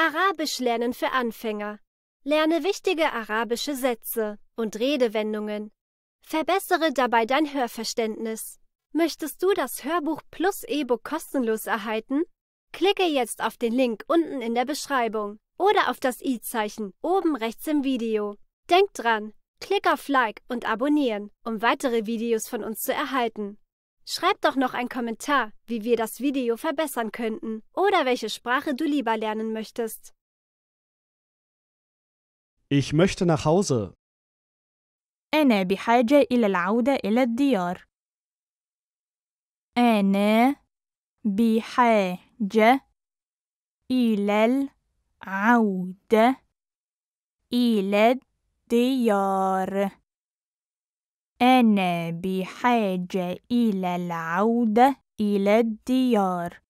Arabisch lernen für Anfänger. Lerne wichtige arabische Sätze und Redewendungen. Verbessere dabei dein Hörverständnis. Möchtest du das Hörbuch plus E-Book kostenlos erhalten? Klicke jetzt auf den Link unten in der Beschreibung oder auf das i-Zeichen oben rechts im Video. Denk dran, klick auf Like und abonnieren, um weitere Videos von uns zu erhalten. Schreib doch noch einen Kommentar, wie wir das Video verbessern könnten oder welche Sprache du lieber lernen möchtest. Ich möchte nach Hause. أنا بحاجة إلى العودة إلى الديار. أنا بحاجة إلى العودة إلى الديار. أنا بحاجة إلى العودة إلى الديار.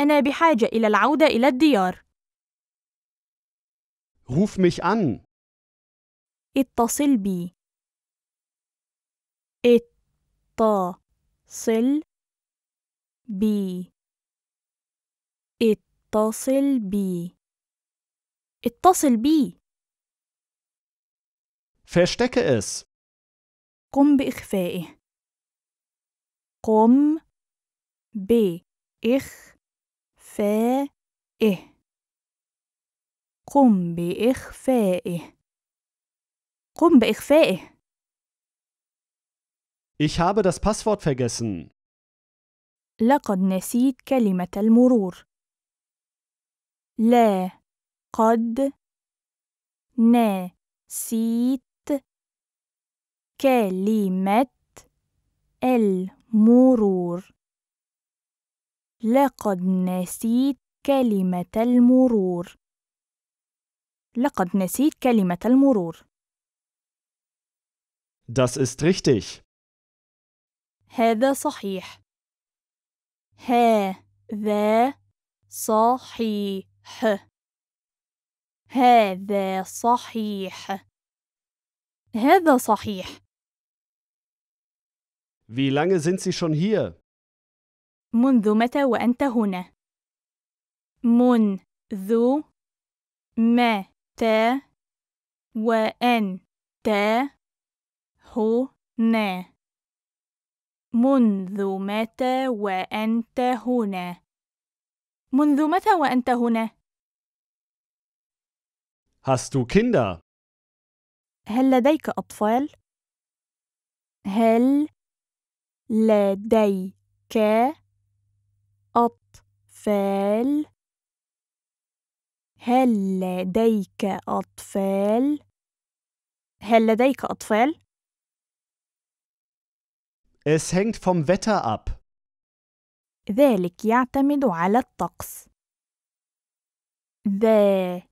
أنا بحاجة إلى العودة إلى الديار. Ruf mich an. اتصل بي. اتصل بي. اتصل بي. اتصل بي. Verstecke es. قم بإخفائه قم بإخفائه قم بإخفائه قم بإخفائه Ich habe das Passwort vergessen. لقد نسيت كلمة المرور. لا قد نسيت كلمة المرور لقد نسيت كلمة المرور لقد نسيت كلمة المرور Das ist richtig. هذا صحيح. هذا صحيح. هذا صحيح. هذا صحيح. Wie lange sind Sie schon hier? منذ متى وأنت هنا؟ منذ متى وأنت هنا؟ منذ متى وأنت هنا؟ منذ متى وأنت هنا؟ Hast du Kinder? هل لديك أطفال؟ هل لديك أطفال؟ هل لديك أطفال؟ هل لديك أطفال؟ Es hängt vom Wetter ab. ذلك يعتمد على الطقس. ذلك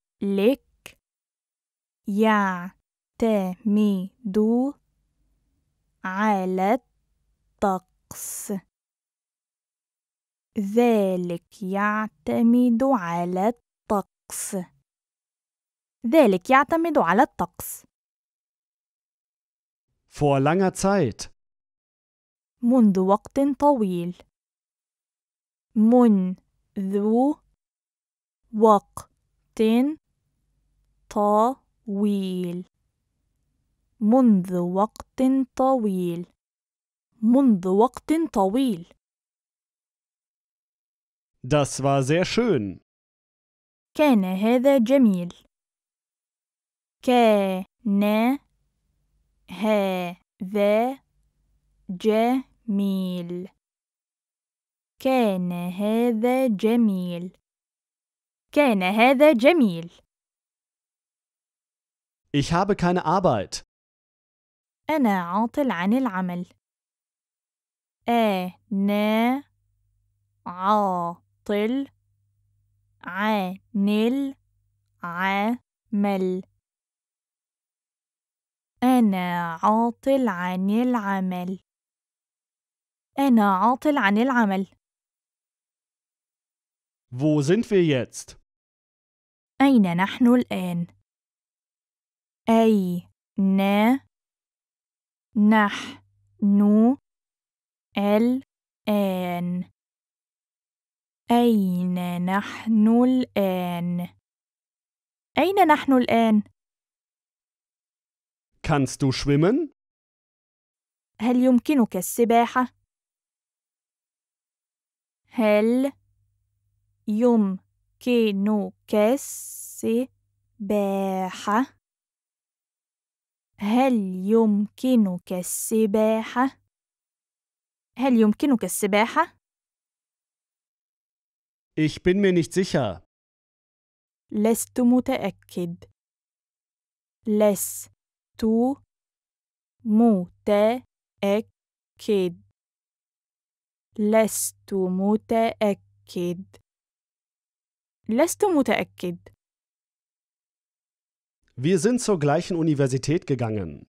يعتمد على الطقس. الطقس ذلك يعتمد على الطقس ذلك يعتمد على الطقس Vor langer Zeit منذ وقت طويل منذ وقت طويل منذ وقت طويل منذ وقت طويل. Das war sehr schön. كان هذا جميل. كان هذا جميل. كان هذا جميل. كان هذا جميل. Ich habe keine Arbeit. أنا عاطل عن العمل. أنا عاطل عن العمل أنا عاطل عن العمل أنا عاطل عن العمل Wo sind wir jetzt? أين نحن الآن؟ أين نحن الآن؟ أين نحن الآن؟ أين نحن الآن؟ Kannst du schwimmen? هل يمكنك السباحة؟ هل يمكنك السباحة؟ هل يمكنك السباحة؟ هل يمكنك السباحة؟ Ich bin mir nicht sicher. لست متأكد. لست متأكد. لست متأكد. لست متأكد. Wir sind zur gleichen Universität gegangen.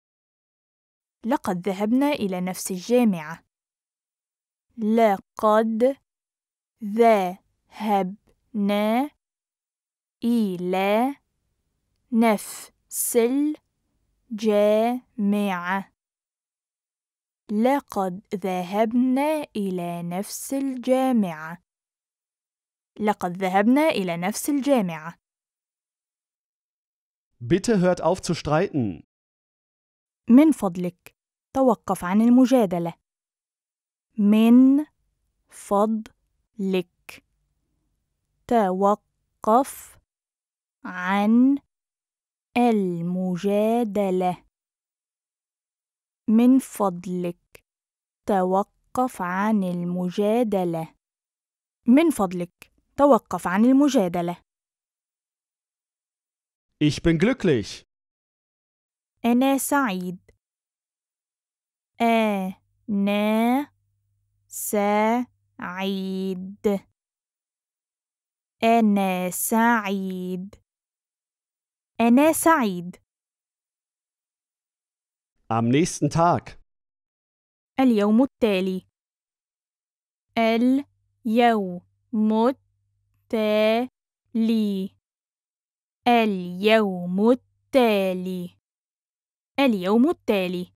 لقد ذهبنا إلى نفس الجامعة. لقد ذهبنا إلى نفس الجامعة لقد ذهبنا إلى نفس الجامعة لقد ذهبنا إلى نفس الجامعة Bitte hört auf zu streiten. من فضلك توقف عن المجادلة. من فضلك توقف عن المجادلة من فضلك توقف عن المجادلة من فضلك توقف عن المجادلة Ich bin glücklich. أنا سعيد. أنا سعيد أنا سعيد أنا سعيد Am nächsten Tag. اليوم التالي اليوم التالي اليوم التالي اليوم التالي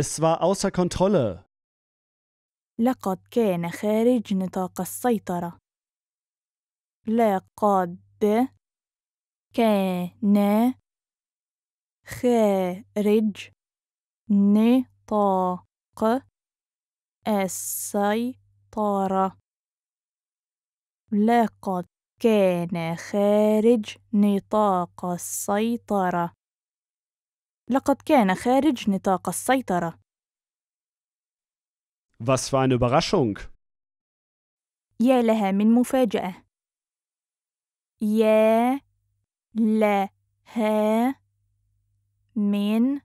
Es war außer Kontrolle. لقد كان خارج نطاق السيطرة. لقد كان خارج نطاق السيطرة. لقد كان خارج نطاق السيطرة. لقد كان خارج نطاق السيطرة. Was für eine Überraschung! يا لها من مفاجأة. يا لها من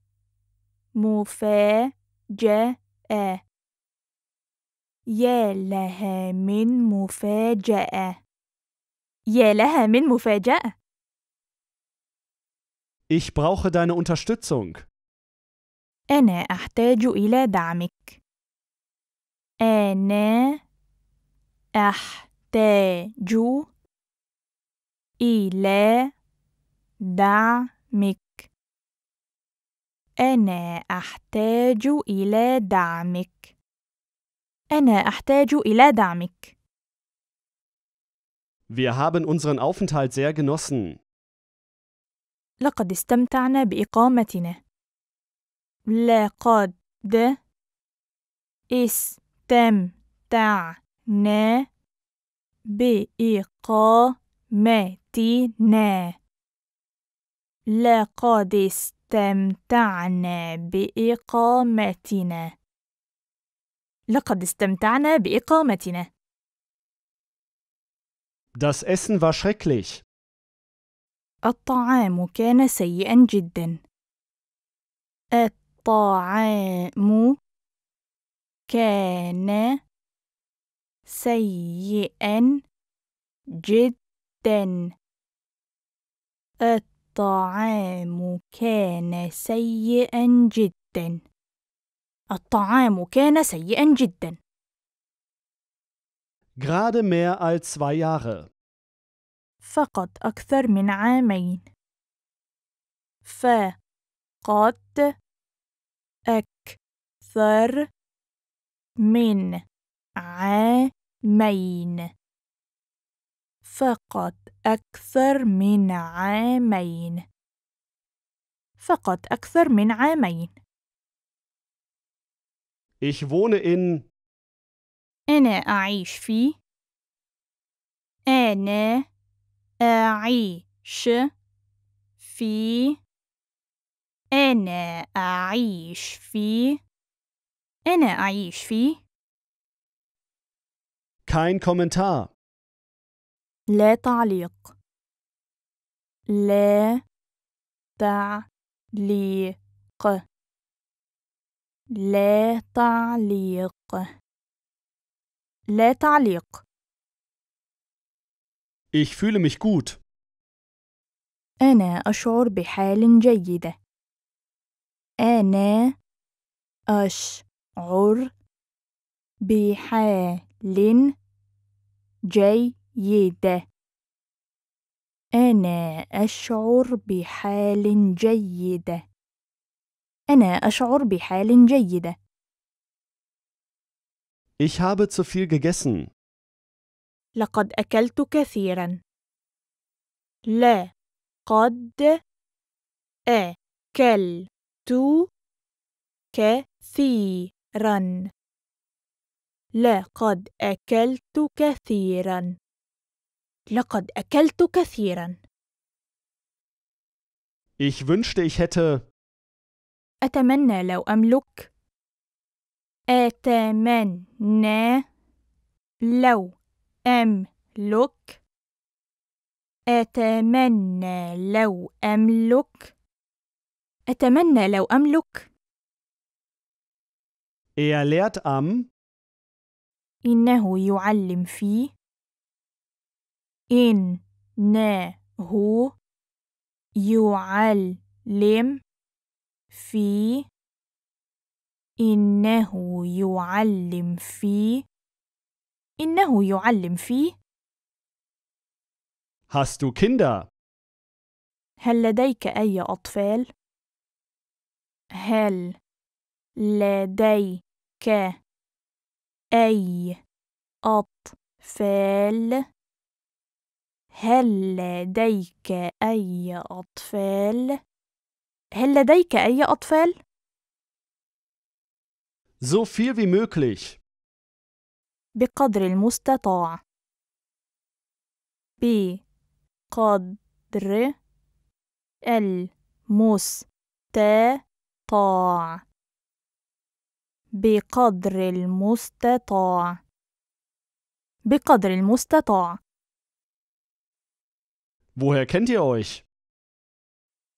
مفاجأة. يا لها من مفاجأة. يا لها من مفاجأة. Ich brauche deine Unterstützung. أنا أحتاج إلى دعمك. أنا أحتاج إلى دعمك. أنا أحتاج إلى دعمك. أنا أحتاج إلى دعمك. Wir haben unseren Aufenthalt sehr genossen. لقد استمتعنا بإقامتنا. لقد است استمتعنا بإقامتنا لقد استمتعنا بإقامتنا لقد استمتعنا بإقامتنا Das Essen war schrecklich. الطعام كان سيئا جدا. الطعام كان سيئا جدا الطعام كان سيئا جدا الطعام كان سيئا جدا gerade mehr als zwei Jahre فقط أكثر من عامين فقط أكثر من عامين فقط أكثر من عامين فقط أكثر من عامين Ich wohne in أنا أعيش في أنا أعيش في أنا أعيش في أنا أعيش فيه. Kein Kommentar. لا تعليق. لا تعليق. لا تعليق. لا تعليق. Ich fühle mich gut. أنا أشعر بحال جيدة. أنا أشعر عر بحال جيدة أنا أشعر بحال جيدة أنا أشعر بحال جيدة Ich habe zu viel gegessen. لقد أكلت كثيرا. لا قد أكلت كثيرا. كثيرا لقد أكلت كثيرا لقد أكلت كثيرا Ich wünschte, ich hätte أتمنى لو أملك أتمنى لو أملك أتمنى لو أملك أتمنى لو أملك Er lehrt am إنه يعلم في إنه يعلم في إنه يعلم في إنه يعلم في Hast du Kinder? هل لديك أي أطفال؟ هل لديك أي أطفال هل لديك أي أطفال؟ هل لديك أي أطفال؟ So viel wie möglich. بقدر المستطاع. بقدر المستطاع. بقدر المستطاع بقدر المستطاع Woher kennt ihr euch?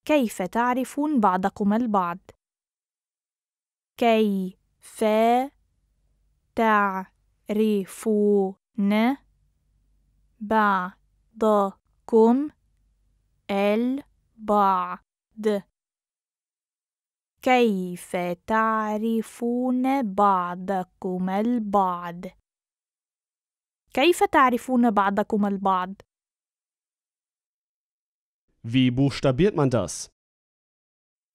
كيف تعرفون بعضكم البعض؟ كيف تعرفون بعضكم البعض كيف تعرفون بعضكم البعض كيف تعرفون بعضكم البعض Wie buchstabiert man das?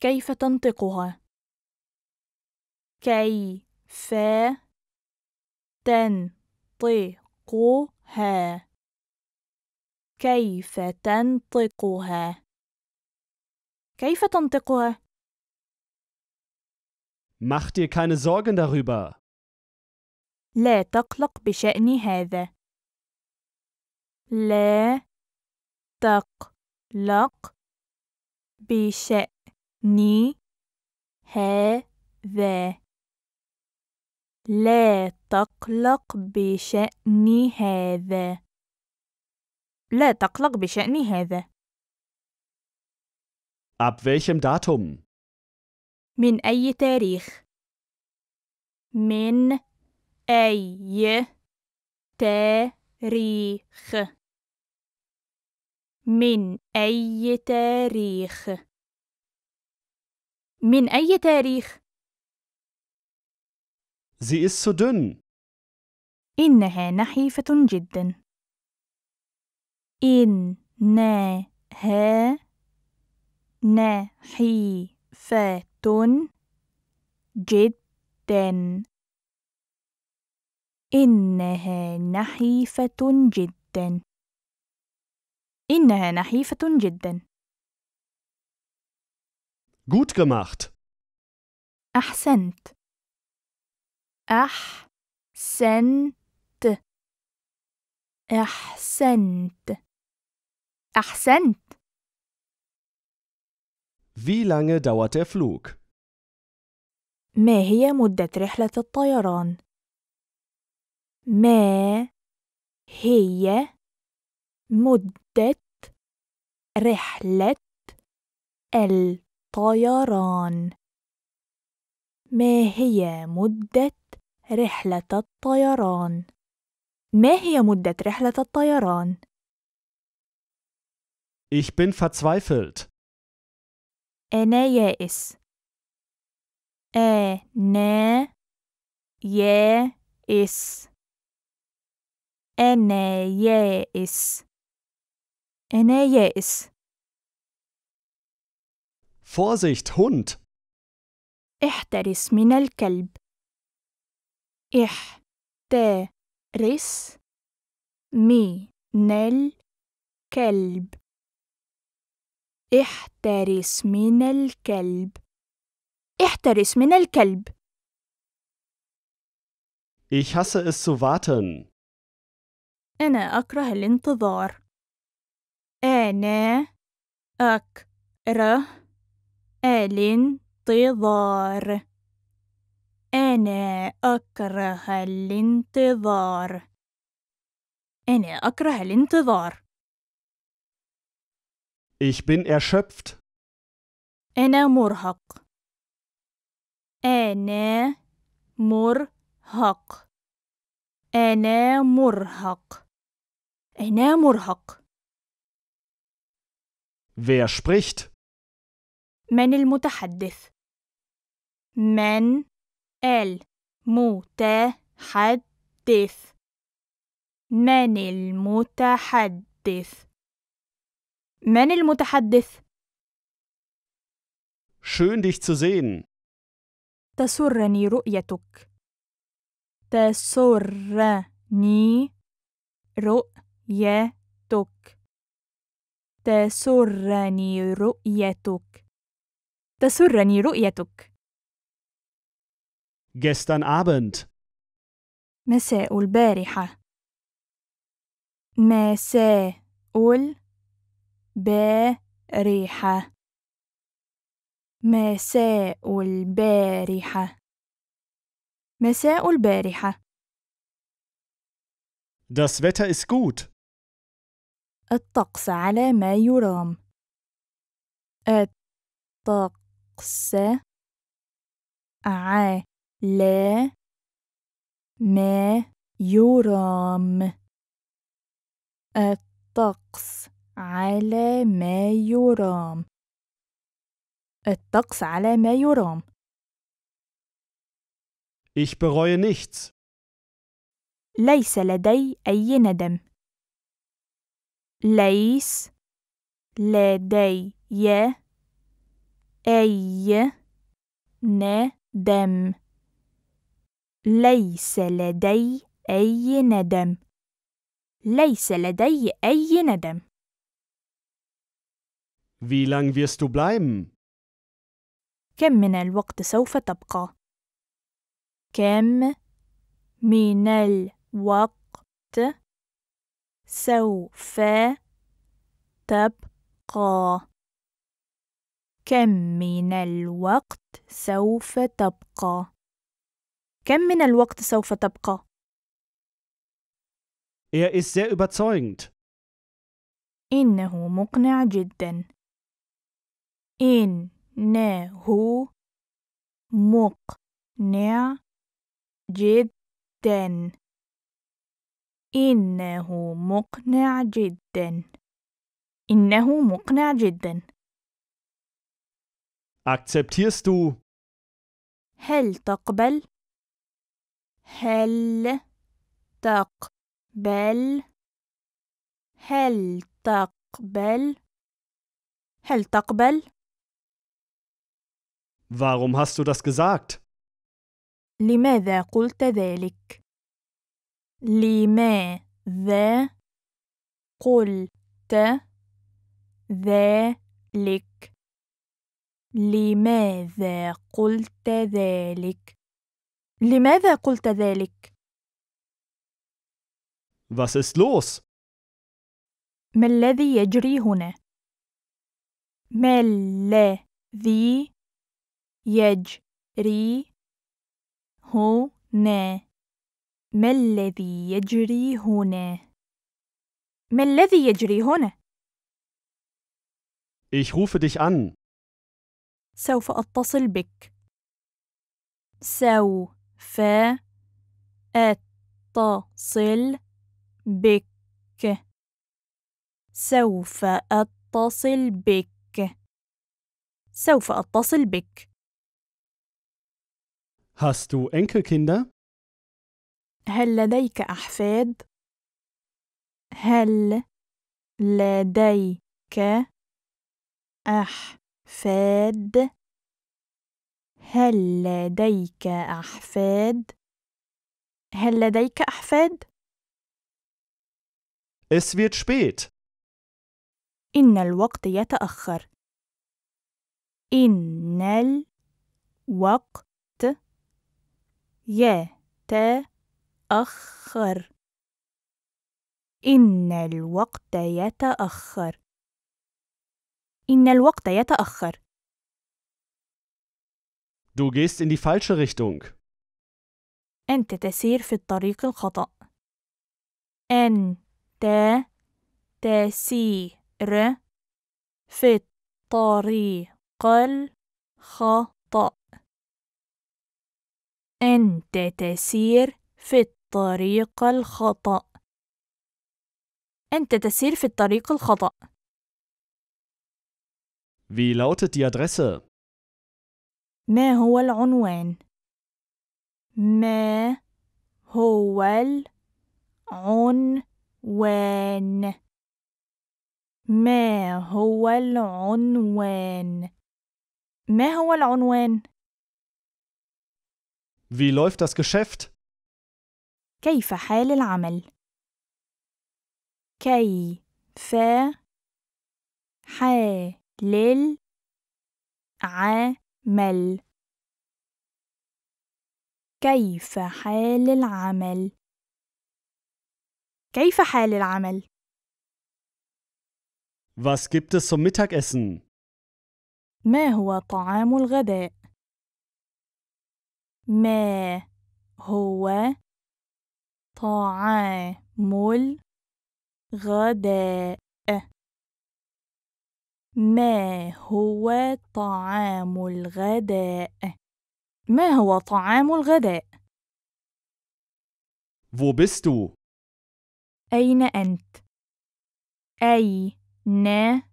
كيف تنطقها كيف تنطقها كيف تنطقها كيف تنطقها Mach dir keine Sorgen darüber. لا تقلق بشأن هذا. لا تقلق بشأن هذا. لا تقلق بشأن هذا. لا تقلق بشأن هذا. Ab welchem Datum? من أي تاريخ من أي تاريخ من أي تاريخ من أي تاريخ زي السودن إنها نحيفة جدا. إنها نحيفة جدا إنها نحيفة جدا إنها نحيفة جدا Gut gemacht. أحسنت أحسنت أحسنت أحسنت Wie lange dauert der Flug? ما هي مدة رحلة الطيران؟ ما هي مدة رحلة الطيران؟ ما هي مدة رحلة الطيران؟ ما هي مدة رحلة الطيران؟ Ich bin verzweifelt. أنا يائس أنا يائس أنا يائس أنا يائس Vorsicht Hund احترس من الكلب احترس من الكلب احترس من الكلب احترس من الكلب Ich hasse es zu warten. أنا أكره الانتظار. أنا أكره الانتظار. أنا أكره الانتظار. أنا أكره الانتظار. Ich bin erschöpft. أنا مرهق. أنا مرهق. أنا مرهق. أنا مرهق. Wer spricht? من المتحدث؟ من المتحدث؟ من المتحدث؟ من المتحدث؟ Schön dich zu sehen. تسرني رؤيتك. تسرني رؤيتك. تسرني رؤيتك. تسرني رؤيتك. Gestern Abend. مساء البارحة. مساء البارحة. بارحة مساء البارحة مساء البارحة Das Wetter ist gut. الطقس على ما يرام. الطقس على ما يرام. الطقس على ما يرام الطقس على ما يرام Ich bereue nichts. ليس لدي أي ندم. ليس لدي أي ندم. ليس لدي أي ندم. ليس لدي أي ندم. Wie lang wirst du bleiben? كم من الوقت سوف تبقى؟ كم من الوقت سوف تبقى؟ كم من الوقت سوف تبقى؟ كم من الوقت سوف تبقى؟ Er ist sehr überzeugend. إنه مقنع جدا. إنه مقنع جدا إنه مقنع جدا إنه مقنع جدا Akzeptierst du? هل تقبل؟ هل تقبل؟ هل تقبل؟ هل تقبل؟ Warum hast du das gesagt? لماذا قلت ذلك؟ لماذا قلت ذلك؟ لماذا قلت ذلك؟ لماذا قلت ذلك؟ Was ist los? ما الذي يجري هنا؟ ما الذي يجري هنا ما الذي يجري هنا ما الذي يجري هنا Ich rufe dich an. سوف أتصل بك. سوف أتصل بك. سوف أتصل بك. سوف أتصل بك. Hast du Enkelkinder? هل لديك أحفاد؟ هل لديك أحفاد؟ هل لديك أحفاد؟ هل لديك أحفاد؟ Es wird spät. إن الوقت يتأخر. إن الوقت يتأخر إن الوقت يتأخر إن الوقت يتأخر Du gehst in die falsche Richtung. أنت تسير في الطريق الخطأ. أنت تسير في الطريق الخطأ. أنت تسير في الطريق الخطأ أنت تسير في الطريق الخطأ Wie er lautet die Adresse? ما هو العنوان؟ ما هو العنوان؟ ما هو العنوان؟ ما هو العنوان؟ Wie läuft das Geschäft? كيف حال العمل؟ كيف حال العمل كيف حال العمل كيف حال العمل Was gibt es zum Mittagessen? ما هو طعام الغداء ما هو طعام الغداء ما هو طعام الغداء ما هو طعام الغداء Wo bist du? أين أنت؟ أين أنت؟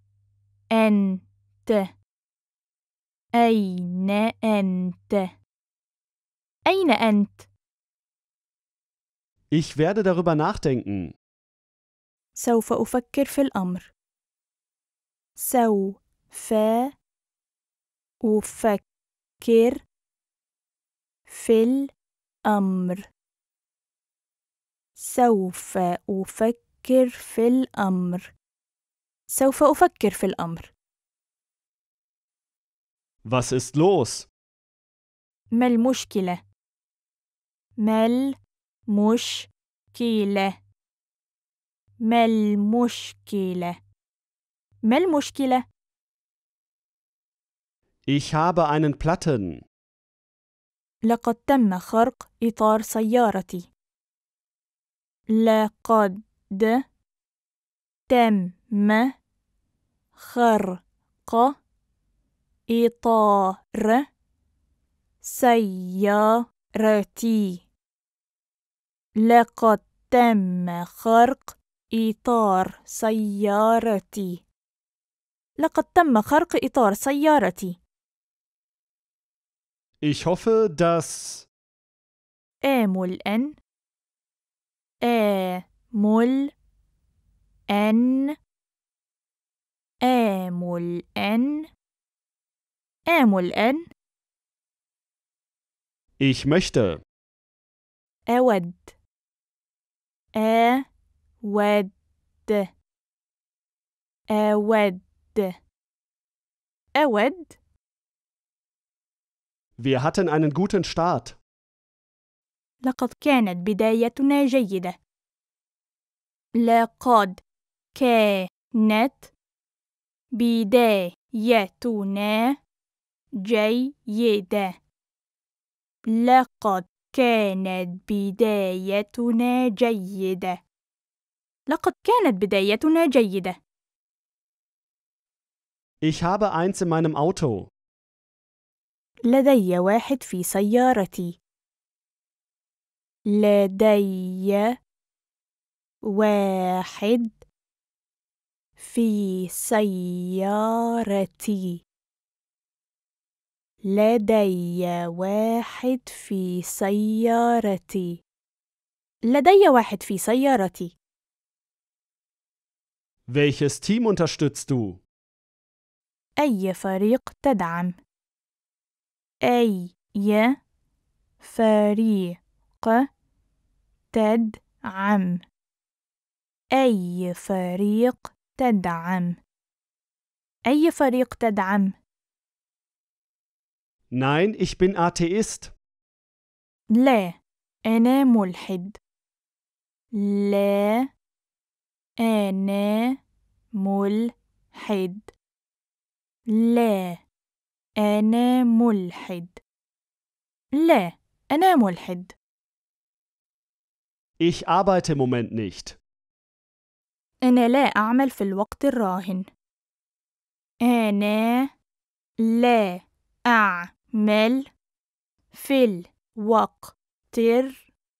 أين أنت؟ أين أنت؟ Ich werde darüber nachdenken. سوف أفكر في الأمر. سوف أفكر في الأمر. سوف أفكر في الأمر. سوف أفكر في الأمر. Was ist los? ما المشكلة؟ ما المشكلة ما المشكلة ما المشكلة Ich habe einen Platten. لقد تم خرق إطار سيارتي. لقد تم خرق إطار سيارتي. لقد تم خرق إطار سيارتي. لقد تم خرق إطار سيارتي. Ich hoffe, dass آمل أن آمل أن آمل أن آمل أن Ich möchte أود أود أود أود Wir hatten einen guten Start. لقد كانت بدايتنا جيدة. لقد كانت بدايتنا جيدة. لقد كانت بدايتنا جيدة. لقد كانت بدايتنا جيدة. Ich habe eins in meinem Auto. لدي واحد في سيارتي. لدي واحد في سيارتي لدي واحد في سيارتي لدي واحد في سيارتي Welches Team unterstützt du? أي فريق تدعم؟ أي فريق تدعم أي فريق تدعم أي فريق تدعم Nein, ich bin Atheist. لا أنا ملحد. لا أنا ملحد. لا أنا ملحد. لا أنا ملحد. Ich arbeite im Moment nicht. أنا لا أعمل في الوقت الراهن. أنا لا أعمل مل في الوقت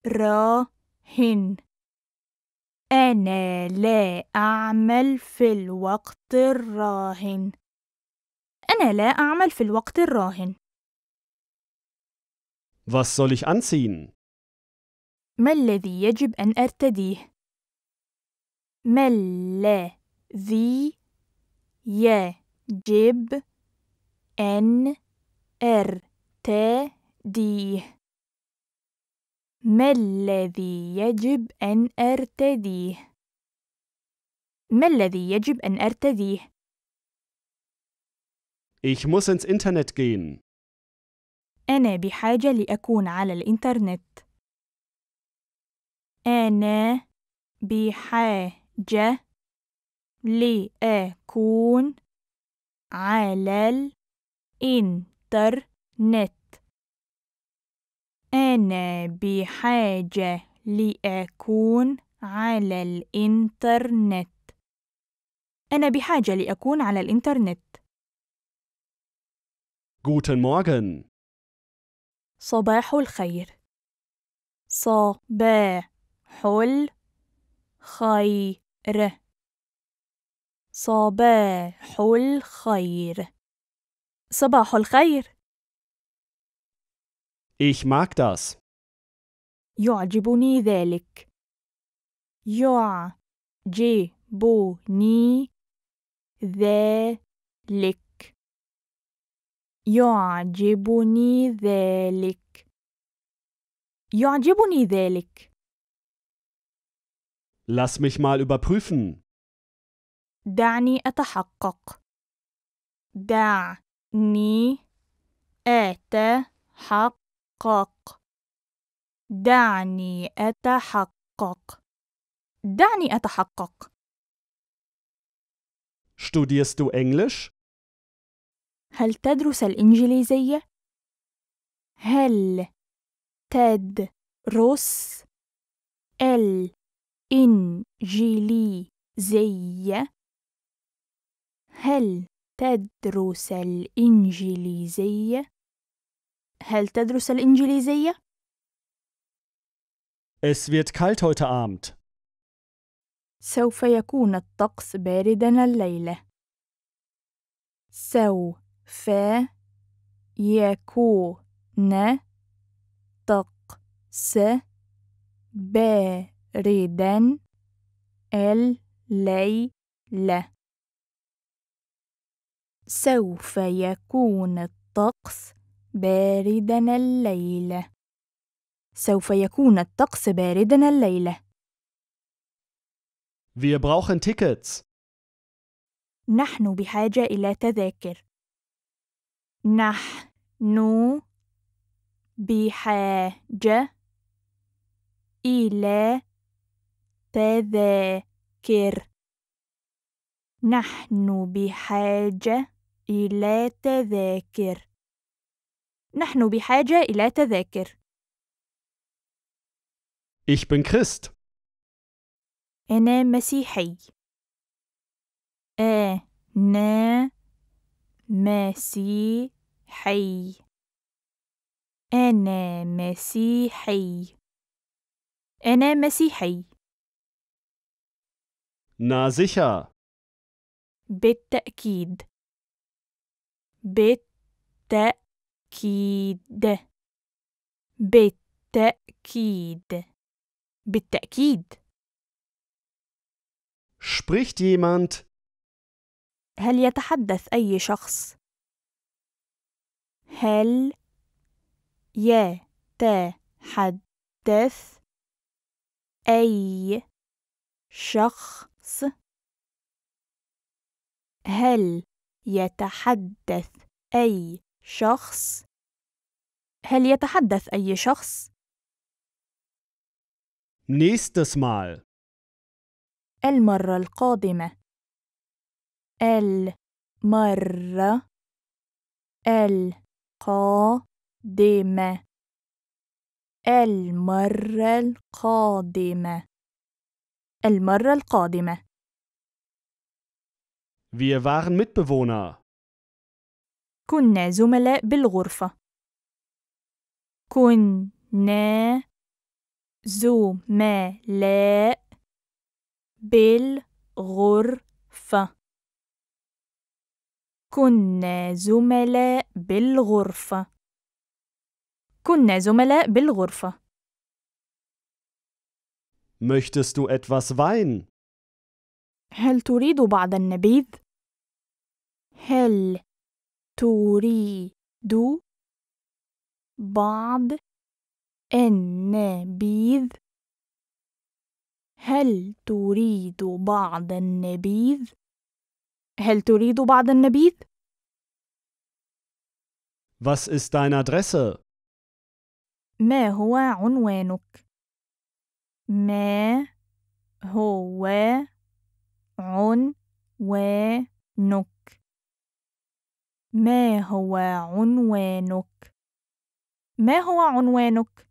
الراهن أنا لا أعمل في الوقت الراهن أنا لا أعمل في الوقت الراهن Was soll ich anziehen? ما الذي يجب أن أرتديه؟ ما الذي يجب أن أرتديه؟ ار ت ديه ما الذي يجب أن أرتديه؟ ما الذي يجب أن أرتديه؟ Ich muss ins Internet gehen. أنا بحاجة لأكون على الإنترنت. أنا بحاجة لأكون على الإنترنت. إنتر نت أنا بحاجة لأكون على الإنترنت أنا بحاجة لأكون على الإنترنت. Guten Morgen. صباح الخير. صباح الخير. صباح الخير. صباح الخير. Ich mag das. يعجبني ذلك. يعجبني ذلك. يعجبني ذلك. يعجبني ذلك. Lass mich mal überprüfen. دعني أتحقق. دعني أني أتحقق دعني أتحقق دعني أتحقق Studierst du Englisch? هل تدرس الإنجليزية؟ هل تدرس الإنجليزية؟ هل تدرس الإنجليزية؟ هل تدرس الإنجليزية؟ Es wird kalt heute Abend. سوف يكون الطقس باردا الليلة. سوف يكون الطقس باردا الليلة. سوف يكون الطقس باردا الليلة سوف يكون الطقس باردا الليلة Wir brauchen Tickets. نحن بحاجة إلى تذاكر. نحن بحاجة إلى تذاكر. نحن بحاجة إلى تذاكر. إلى تذاكر نحن بحاجة إلى تذاكر Ich bin Christ. أنا مسيحي. أنا مسيحي. أنا مسيحي. أنا مسيحي. Na sicher. بالتأكيد. بالتأكيد بالتأكيد بالتأكيد Spricht jemand? هل يتحدث أي شخص؟ هل يتحدث أي شخص؟ هل يتحدث أي شخص هل يتحدث أي شخص؟ Nächstes Mal. المرة القادمة. المرة القادمة. المرة القادمة. المرة القادمة. المرة القادمة. Wir waren Mitbewohner. كنا زملاء بالغرفة. كنا زملاء بالغرفة. كنا زملاء بالغرفة. كنا زملاء بالغرفة. Möchtest du etwas Wein? هل تريد بعض النبيذ؟ هل تريد بعض النبيذ؟ هل تريد بعض النبيذ؟ هل تريد بعض النبيذ؟ Was ist deine Adresse? ما هو عنوانك؟ ما هو عن ونك ما هو عنوانك ما هو عنوانك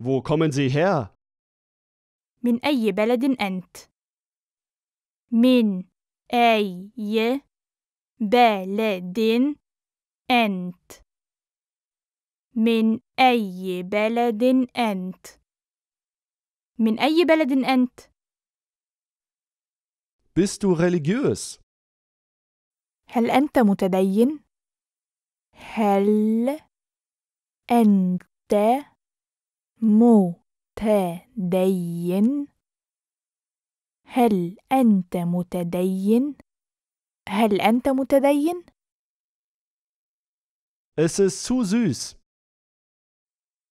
Wo kommen Sie her? من أي بلد أنت؟ من أي بلد أنت؟ من أي بلد أنت؟ من أي بلد أنت؟ Bist du religiös? هل أنت متدين؟ هل أنت متدين؟ هل أنت متدين؟ هل أنت متدين؟ Es ist zu süß.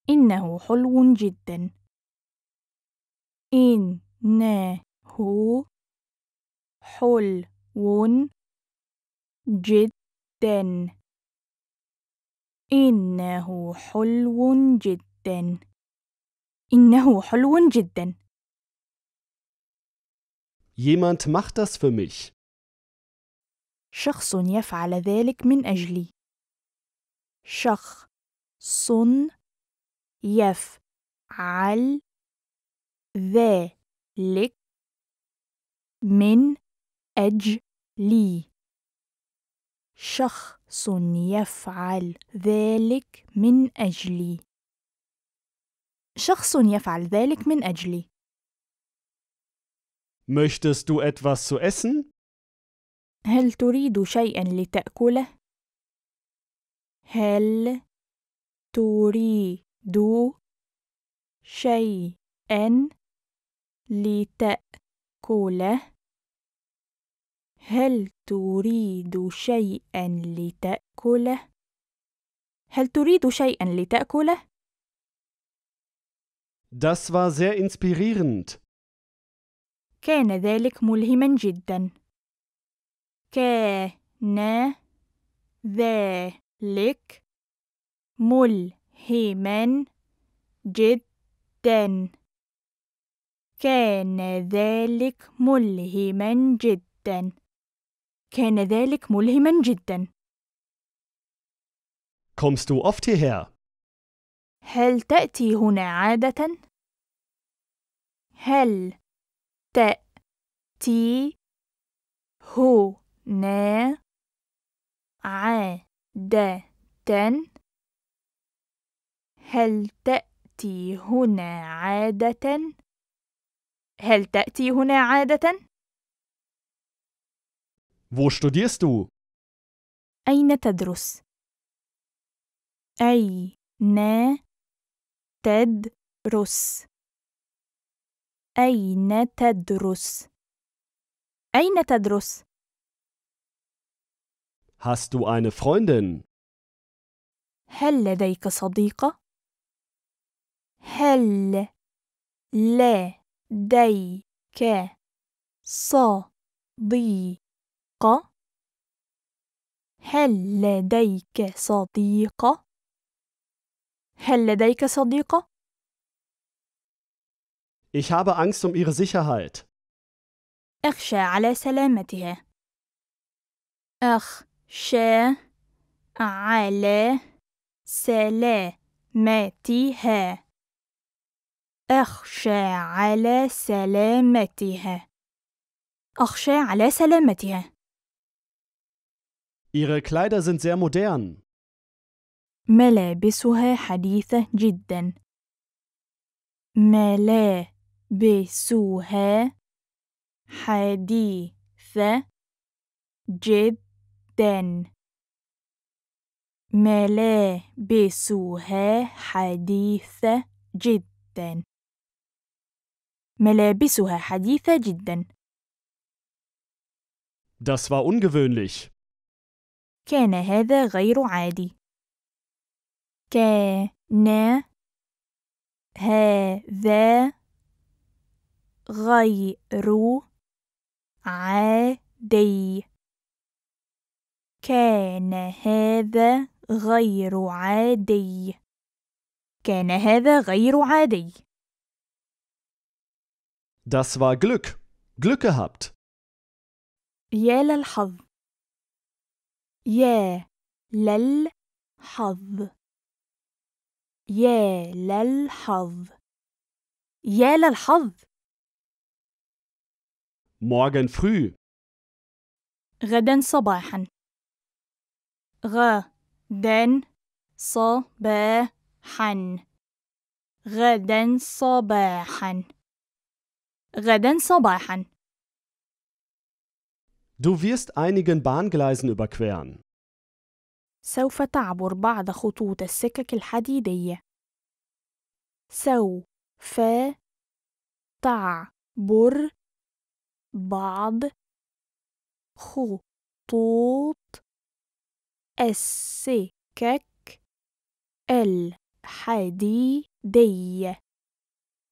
إنه حلو جدا. إنه حلو جدا إنه حلو جدا إنه حلو جدا Jemand macht das für mich. شخص يفعل ذلك من أجلي. شخص يفعل ذلك من أجلي. أجلي شخص يفعل ذلك من أجلي شخص يفعل ذلك من أجلي Möchtest du etwas zu essen? هل تريد شيئا لتأكله؟ هل تريد شيئا لتأكله؟ هل تريد شيئا لتأكله؟ هل تريد شيئا لتأكله؟ Das war sehr inspirierend. كان ذلك ملهما جدا. كان ذلك ملهما جدا. كان ذلك ملهما جدا. كان ذلك ملهما جدا. Kommst du oft hierher? هل تأتي هنا عادة؟ هل تأتي هنا عادة هل تأتي هنا عادة؟ هل تأتي هنا عادةً؟ Wo studierst du? أين تدرس؟ أين تدرس؟ أين تدرس؟ أين تدرس؟ Hast du eine Freundin? هل لديك صديقة؟ هل لديك صديقة؟ صديقة؟ هل لديك صديقة؟ هل لديك صديقة؟ Ich habe Angst um ihre Sicherheit. أخشى على سلامتها. أخشى على سلامتها. أخشى على سلامتها. أخشى على سلامتها. Ihre Kleider sind sehr modern. ملابسها حديثة جدا. ملابسها حديثة جدا. ملابسها حديثة جدا. ملابسها حديثة جدا. Das war ungewöhnlich. كان هذا غير عادي كان هذا غير عادي كان هذا غير عادي كان هذا غير عادي Das war Glück. Glück gehabt. يا للحظ يا للحظ يا للحظ يا للحظ morgen früh غدا صباحا غدا صباحا غدا صباحا غدا صباحا Du wirst einigen Bahngleisen überqueren. سوف تعبر بعض خطوط السكك الحديدية. سوف تعبر بعض خطوط السكك الحديدية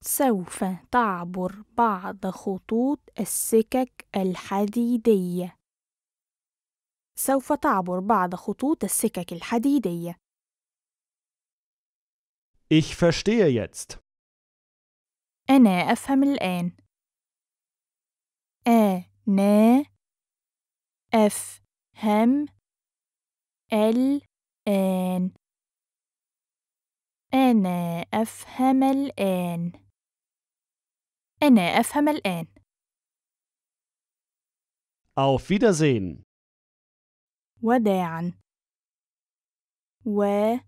سوف تعبر بعض خطوط السكك الحديدية سوف تعبر بعض خطوط السكك الحديدية Ich verstehe jetzt. أنا أفهم الآن. أنا أفهم الآن. أنا أفهم الآن. أنا أفهم الآن. Auf Wiedersehen. وداعا. وداعا.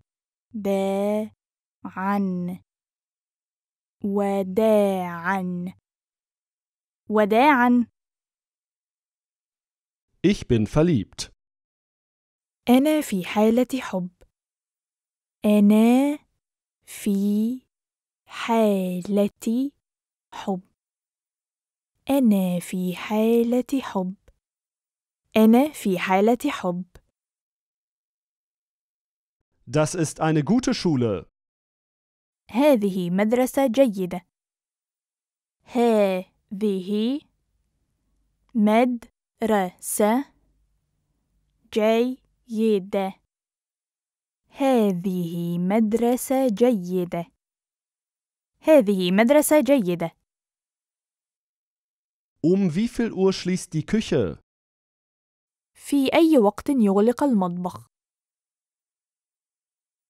وداعا. وداعا. Ich bin verliebt. أنا في حالة حب. أنا في حالة حب أنا في حالة حب أنا في حالة حب Das ist eine gute Schule. هذه مدرسة جيدة. هذه مدرسة جيدة. هذه مدرسة جيدة. هذه مدرسة جيدة. Um wie viel Uhr schließt die Küche? في أي وقت يغلق المطبخ؟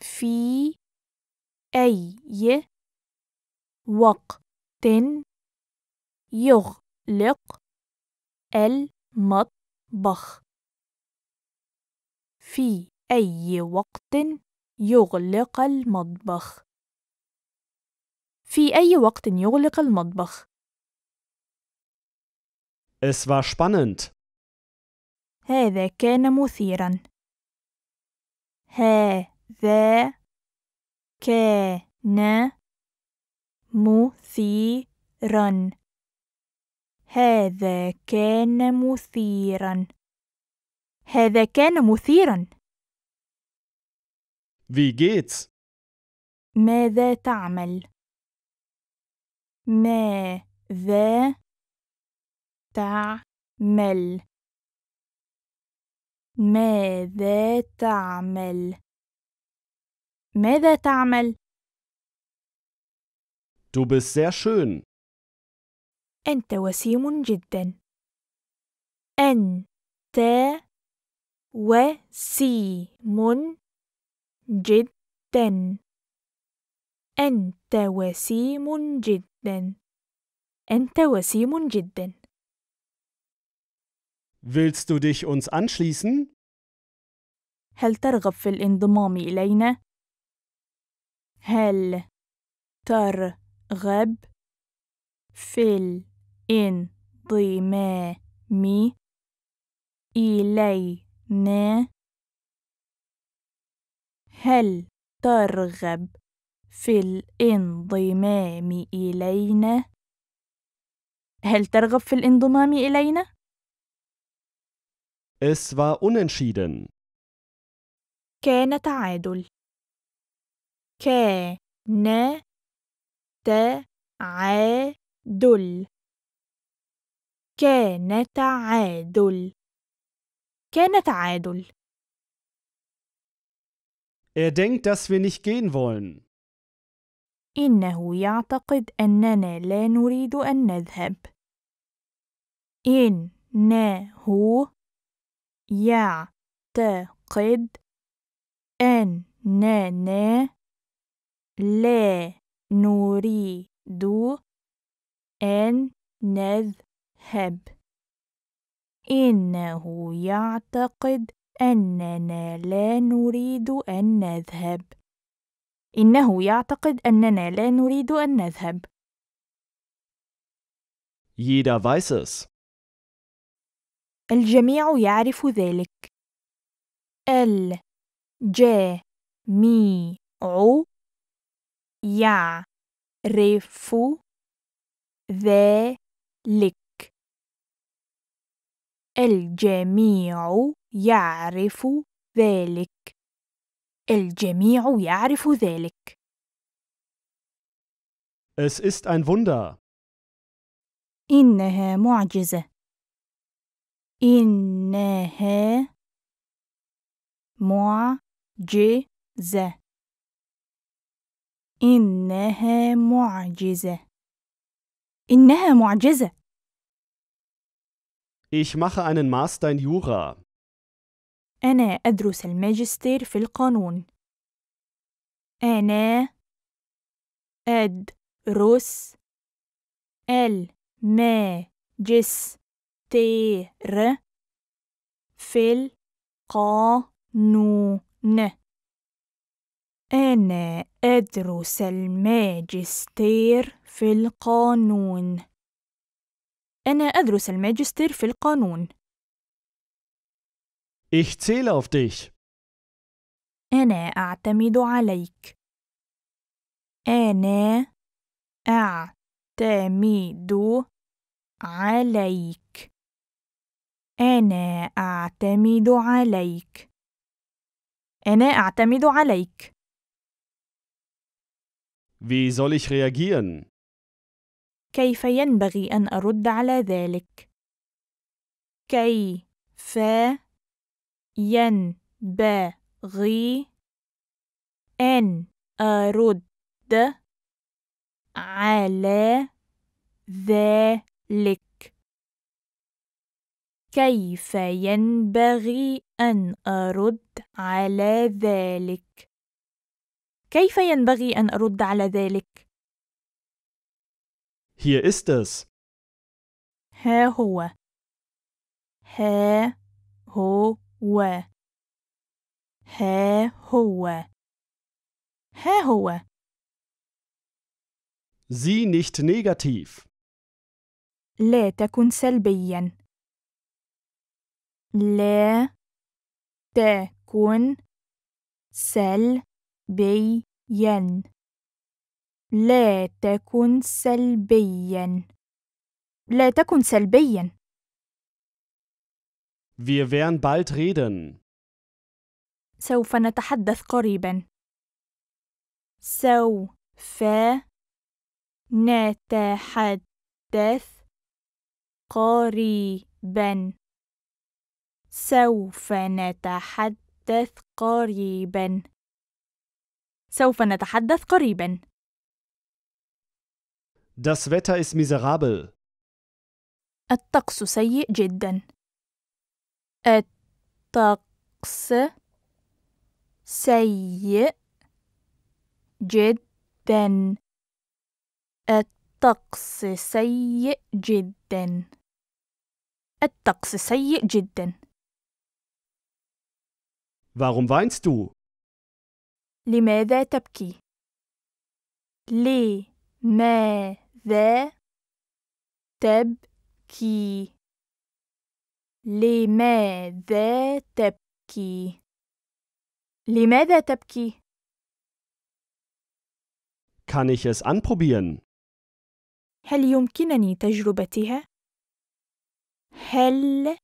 في أي وقت يغلق المطبخ في أي وقت يغلق المطبخ في أي وقت يغلق المطبخ Es war spannend. هذا كان مثيرا. هذا كان مثيرا. هذا كان مثيرا. هذا كان مثيرا. Wie geht's? ماذا تعمل؟ ماذا تعمل ماذا تعمل ماذا تعمل Du bist sehr schön. أنت وسيم جدا. أنت وسيم جدا. أنت وسيم جدا. أنت وسيم جدا. Willst du dich uns anschließen? هل ترغب في الانضمام إلينا؟ هل ترغب في الانضمام إلينا؟ هل ترغب في الانضمام إلينا؟ هل ترغب في الانضمام إلينا؟ Es war unentschieden. كان تعادل. كان تعادل. كان تعادل. كان تعادل. Er denkt, dass wir nicht gehen wollen. إنه يعتقد أننا لا نريد أن نذهب. إنه يعتقد أننا لا نريد أن نذهب إنه يعتقد أننا لا نريد أن نذهب إنه يعتقد أننا لا نريد أن نذهب Jeder weiß es. الجميع يعرف ذلك ال ج مي ع يع رف ذلك الجميع يعرف ذلك الجميع يعرف ذلك Es ist ein Wunder. إنها معجزة. إنها معجزة إنها معجزة إنها معجزة Ich mache einen Master in Jura. أنا أدرس الماجستير في القانون. أنا أدرس الماجستير تير في القانون أنا أدرس الماجستير في القانون أنا أدرس الماجستير في القانون Ich zähle auf dich. أنا أعتمد عليك. أنا أعتمد عليك. أنا أعتمد عليك. أنا أعتمد عليك. Wie soll ich reagieren? كيف ينبغي أن أرد على ذلك؟ كيف ينبغي أن أرد على ذلك كيف ينبغي أن أرد على ذلك؟ كيف ينبغي أن أرد على ذلك؟ Hier ist es. ها هو. ها هو. ها هو. ها هو. Sie nicht negativ. لا تكن سلبياً. لا تكن سلبيا لا تكن سلبيا لا تكن سلبيا Wir werden bald reden. سوف نتحدث قريبا. سوف نتحدث قريبا. سوف نتحدث قريبا سوف نتحدث قريبا Das Wetter ist miserabel. الطقس سيء جدا. الطقس سيء جدا. الطقس سيء جدا. الطقس سيء جدا. Warum weinst du? لماذا تبكي؟ لماذا تبكي؟ لماذا تبكي؟ لماذا تبكي؟ Kann ich es anprobieren? هل يمكنني تجربتها؟ هل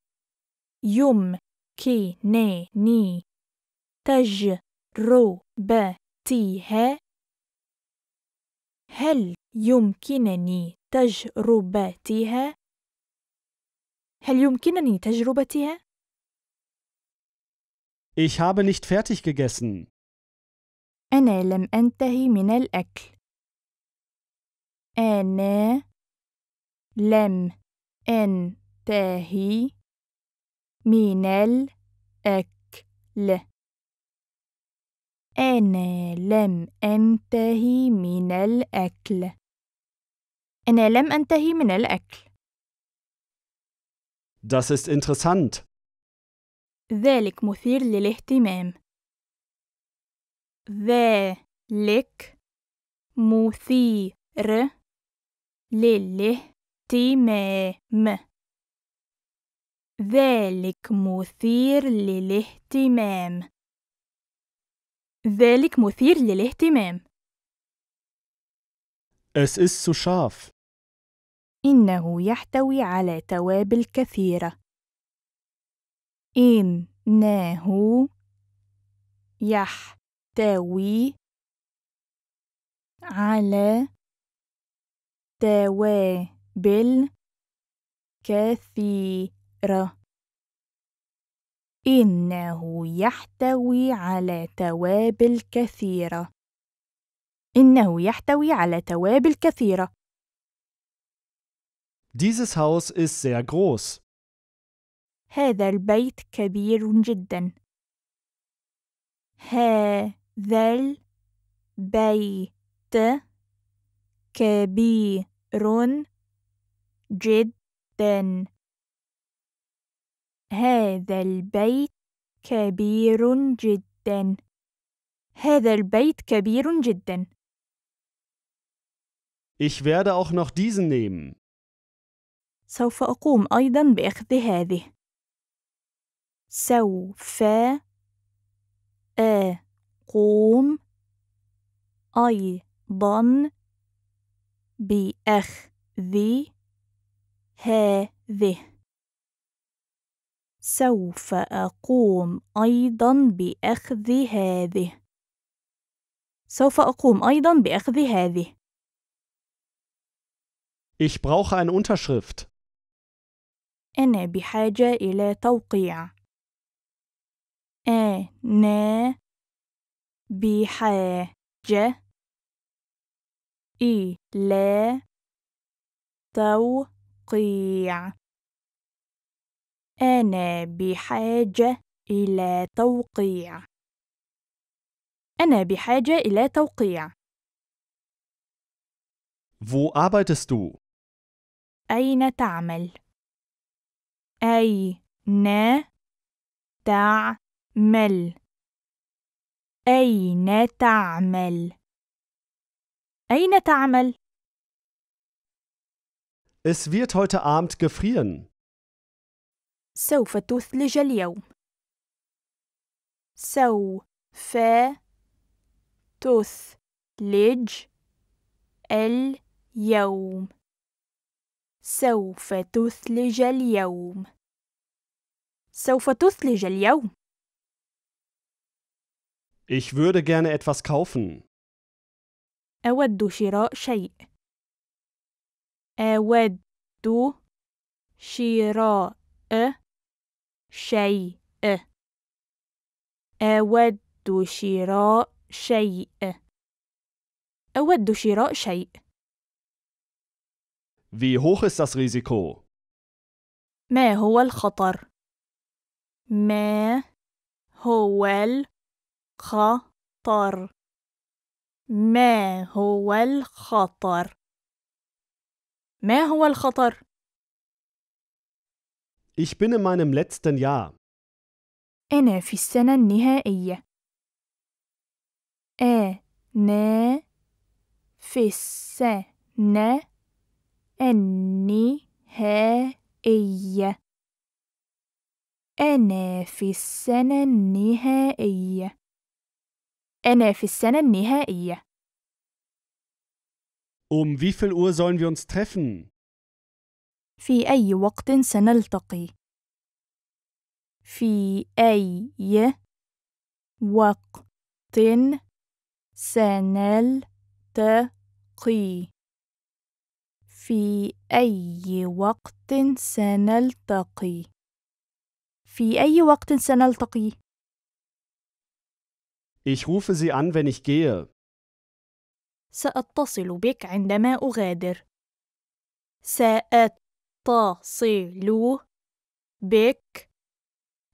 يمكنني تجربتها هل يمكنني تجربتها هل يمكنني تجربتها Ich habe nicht fertig gegessen. أنا لم أنتهي من الأكل. أنا لم أنتهي من الأكل. أنا لم أنتهي من الأكل أنا لم أنتهي من الأكل Das ist interessant. ذلك مثير للاهتمام. ذلك مثير للاهتمام. ذلك مثير للاهتمام. ذلك مثير للاهتمام. Es ist zu scharf. إنه يحتوي على توابل كثيرة. إنه يحتوي على توابل كثيرة. إنه يحتوي على توابل كثيرة. إنه يحتوي على توابل كثيرة. Dieses Haus ist sehr groß. هذا البيت كبير جدا. هذا البيت كبير جدا. هذا البيت كبير جدا هذا البيت كبير جدا Ich werde auch noch diesen nehmen. سوف أقوم أيضا بأخذ هذه. سوف أقوم أيضا بأخذ هذه. سوف أقوم أيضا بأخذ هذه سوف أقوم أيضا بأخذ هذه Ich brauche eine Unterschrift. أنا بحاجة إلى توقيع. أنا بحاجة إلى توقيع. أنا بحاجة إلى توقيع أنا بحاجة إلى توقيع Wo arbeitest du? أين تعمل؟ أين تعمل؟ أين تعمل؟ أين تعمل؟ Es wird heute Abend gefrieren. سوف تثلج اليوم سوف تثلج اليوم سوف تثلج اليوم سوف تثلج اليوم Ich würde gerne etwas kaufen. أود شراء شيء. أود شراء شيء أود شراء شيء أود شراء شيء Wie hoch ist das Risiko? ما هو الخطر؟ ما هو الخطر؟ ما هو الخطر؟ ما هو الخطر؟ Ich bin in meinem letzten Jahr. أنا في السنة النهائية. أنا في السنة النهائية. أنا في السنة النهائية. أنا في السنة النهائية. Um wie viel Uhr sollen wir uns treffen? في أي وقت سنلتقي؟ في أي وقت سنلتقي في أي وقت سنلتقي في أي وقت سنلتقي Ich rufe Sie an, wenn ich gehe. سأتصل بك عندما أغادر. سأتصل يتصل بك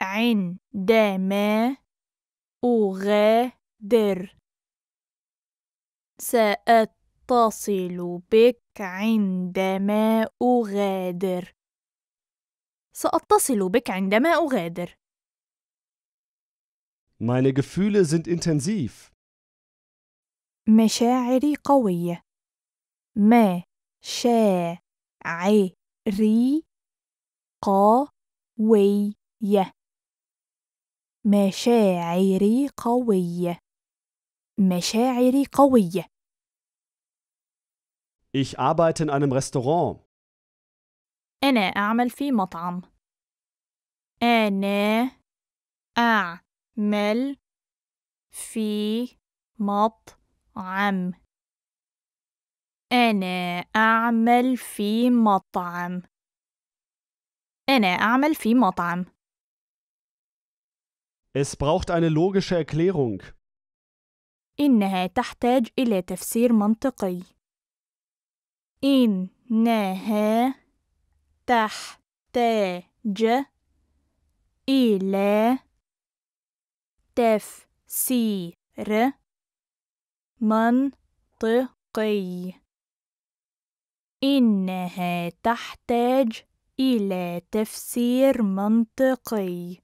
عندما أغادر سأتصل بك عندما أغادر سأتصل بك عندما أغادر Meine Gefühle sind intensiv. مشاعري قوية. ما شاعي ري قوية مشاعري قوية مشاعري قوية Ich arbeite in einem Restaurant. أنا أعمل في مطعم. أنا أعمل في مطعم. أنا أعمل في مطعم. أنا أعمل في مطعم. Es braucht eine logische Erklärung. إنها تحتاج إلى تفسير منطقي. إنها تحتاج إلى تفسير منطقي. إنها تحتاج إلى تفسير منطقي.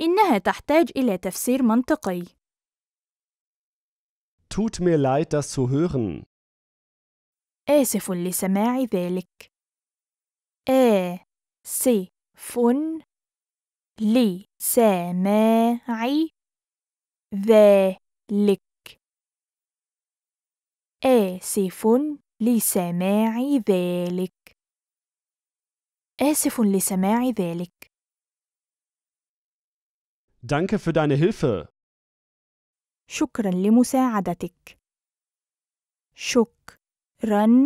إنها تحتاج إلى تفسير منطقي. Tut mir leid, das zu hören. آسف لسماع ذلك. آسف لسماع ذلك. آسف لسماع ذلك آسف لسماع ذلك Danke für deine Hilfe. شكرا لمساعدتك شكرا لمساعدتك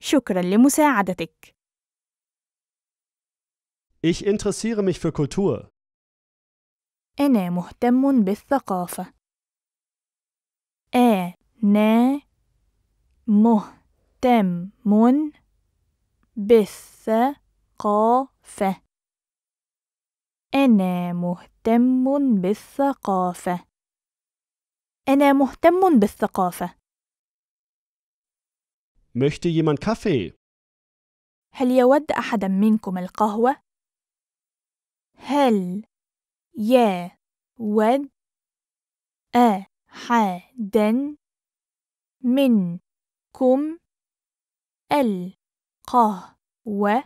شكرا لمساعدتك شكرا لمساعدتك Ich interessiere mich für Kultur. أنا مهتم بالثقافة. أنا مهتم بالثقافة. أنا مهتم بالثقافة. أنا مهتم بالثقافة. Möchte jemand Kaffee? هل يود أحد منكم القهوة؟ هل يا ود أحدا منكم القهوة؟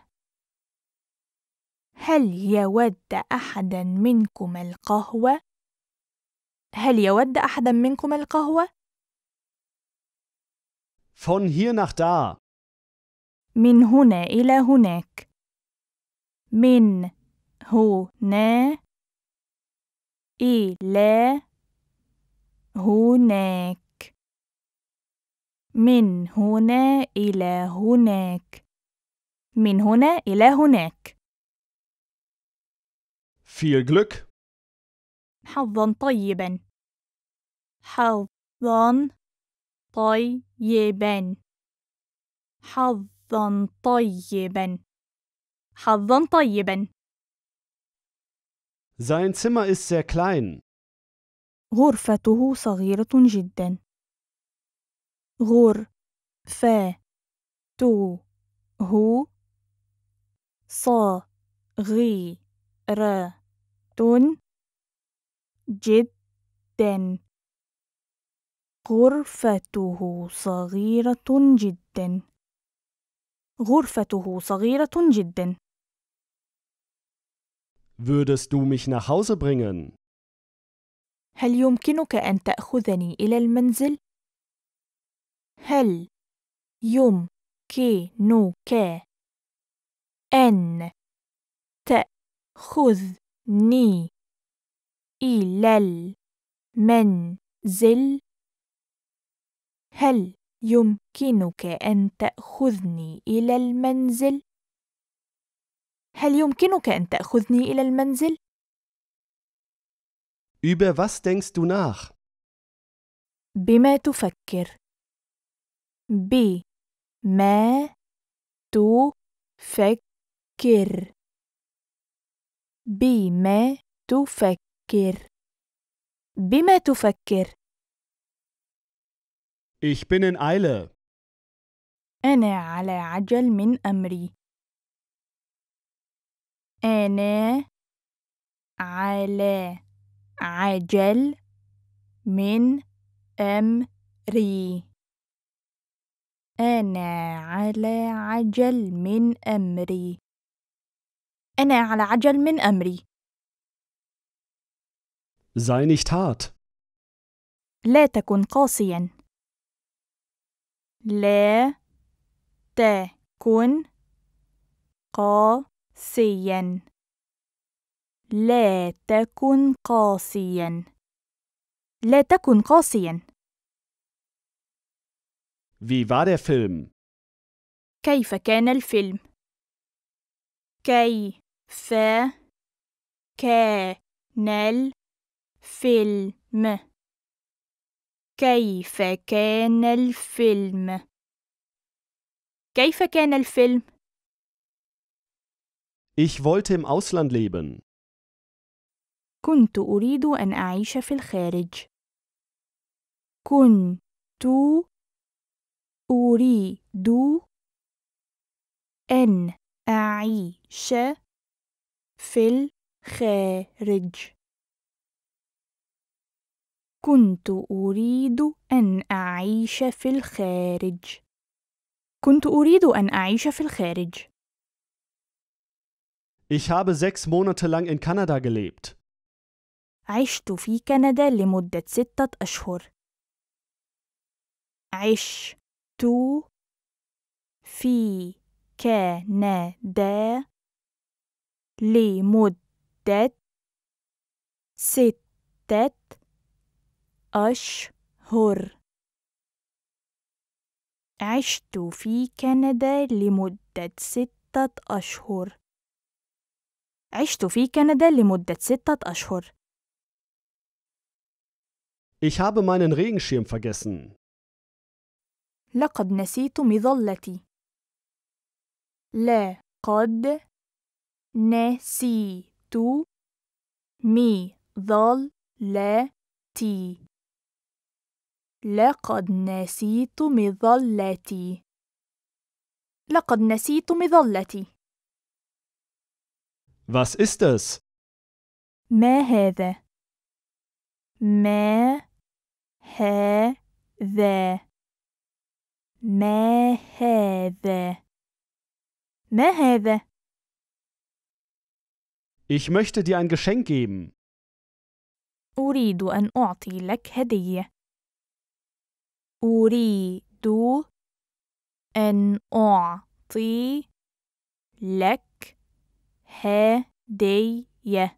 هل يود أحدا منكم القهوة؟ هل يود أحدا منكم القهوة؟ Von hier nach da. من هنا إلى هناك. من هنا إلى هناك من هنا إلى هناك من هنا إلى هناك Viel Glück حظا طيبا حظا طيبا حظا طيبا حظا طيبا Sein Zimmer ist sehr klein. غرفته صغيرة جدا. غر ف تو هو ص غي ر تن جدا غرفته صغيرة جدا غرفته صغيرة جدا Würdest du mich nach Hause bringen? هل يمكنك أن تأخذني إلى المنزل؟ هل يمكنك أن تأخذني إلى المنزل؟ هل يمكنك أن تأخذني إلى المنزل؟ هل يمكنك أن تأخذني إلى المنزل؟ Über was denkst du nach? بما تفكر ب ما تفكر بما تفكر بما تفكر Ich bin in Eile. أنا على عجل من أمري. أنا على عجل من أمري. أنا على عجل من أمري. أنا على عجل من أمري. Sei nicht hart. لا تكن قاسيا. لا تكن قاسيا. قاسيا لا تكن قاسيا لا تكن قاسيا Wie war der Film? كيف كان الفيلم؟ كيف كان الفيلم كيف كان الفيلم كيف كان الفيلم Ich wollte im Ausland leben. كنت أريد أن أعيش في الخارج. كنت أريد أن أعيش في الخارج. كنت أريد أن أعيش في الخارج. كنت أريد أن أعيش في الخارج. Ich habe sechs Monate lang in Kanada gelebt. عشت في كندا لمدة ستة أشهر. عشت في كندا لمدة ستة أشهر عشت في كندا لمدة ستة أشهر عشت في كندا لمدة ستة أشهر. Ich habe meinen Regenschirm vergessen. لقد نسيت مظلتي. لا قد نسيت مظلتي. لقد نسيت مظلتي. لقد نسيت مظلتي. Was ist das? ما هذا؟ ما هذا؟ ما هذا؟ ما هذا؟ Ich möchte dir ein Geschenk geben. أريد أن أعطي لك هدية. أريد أن أعطي لك هدية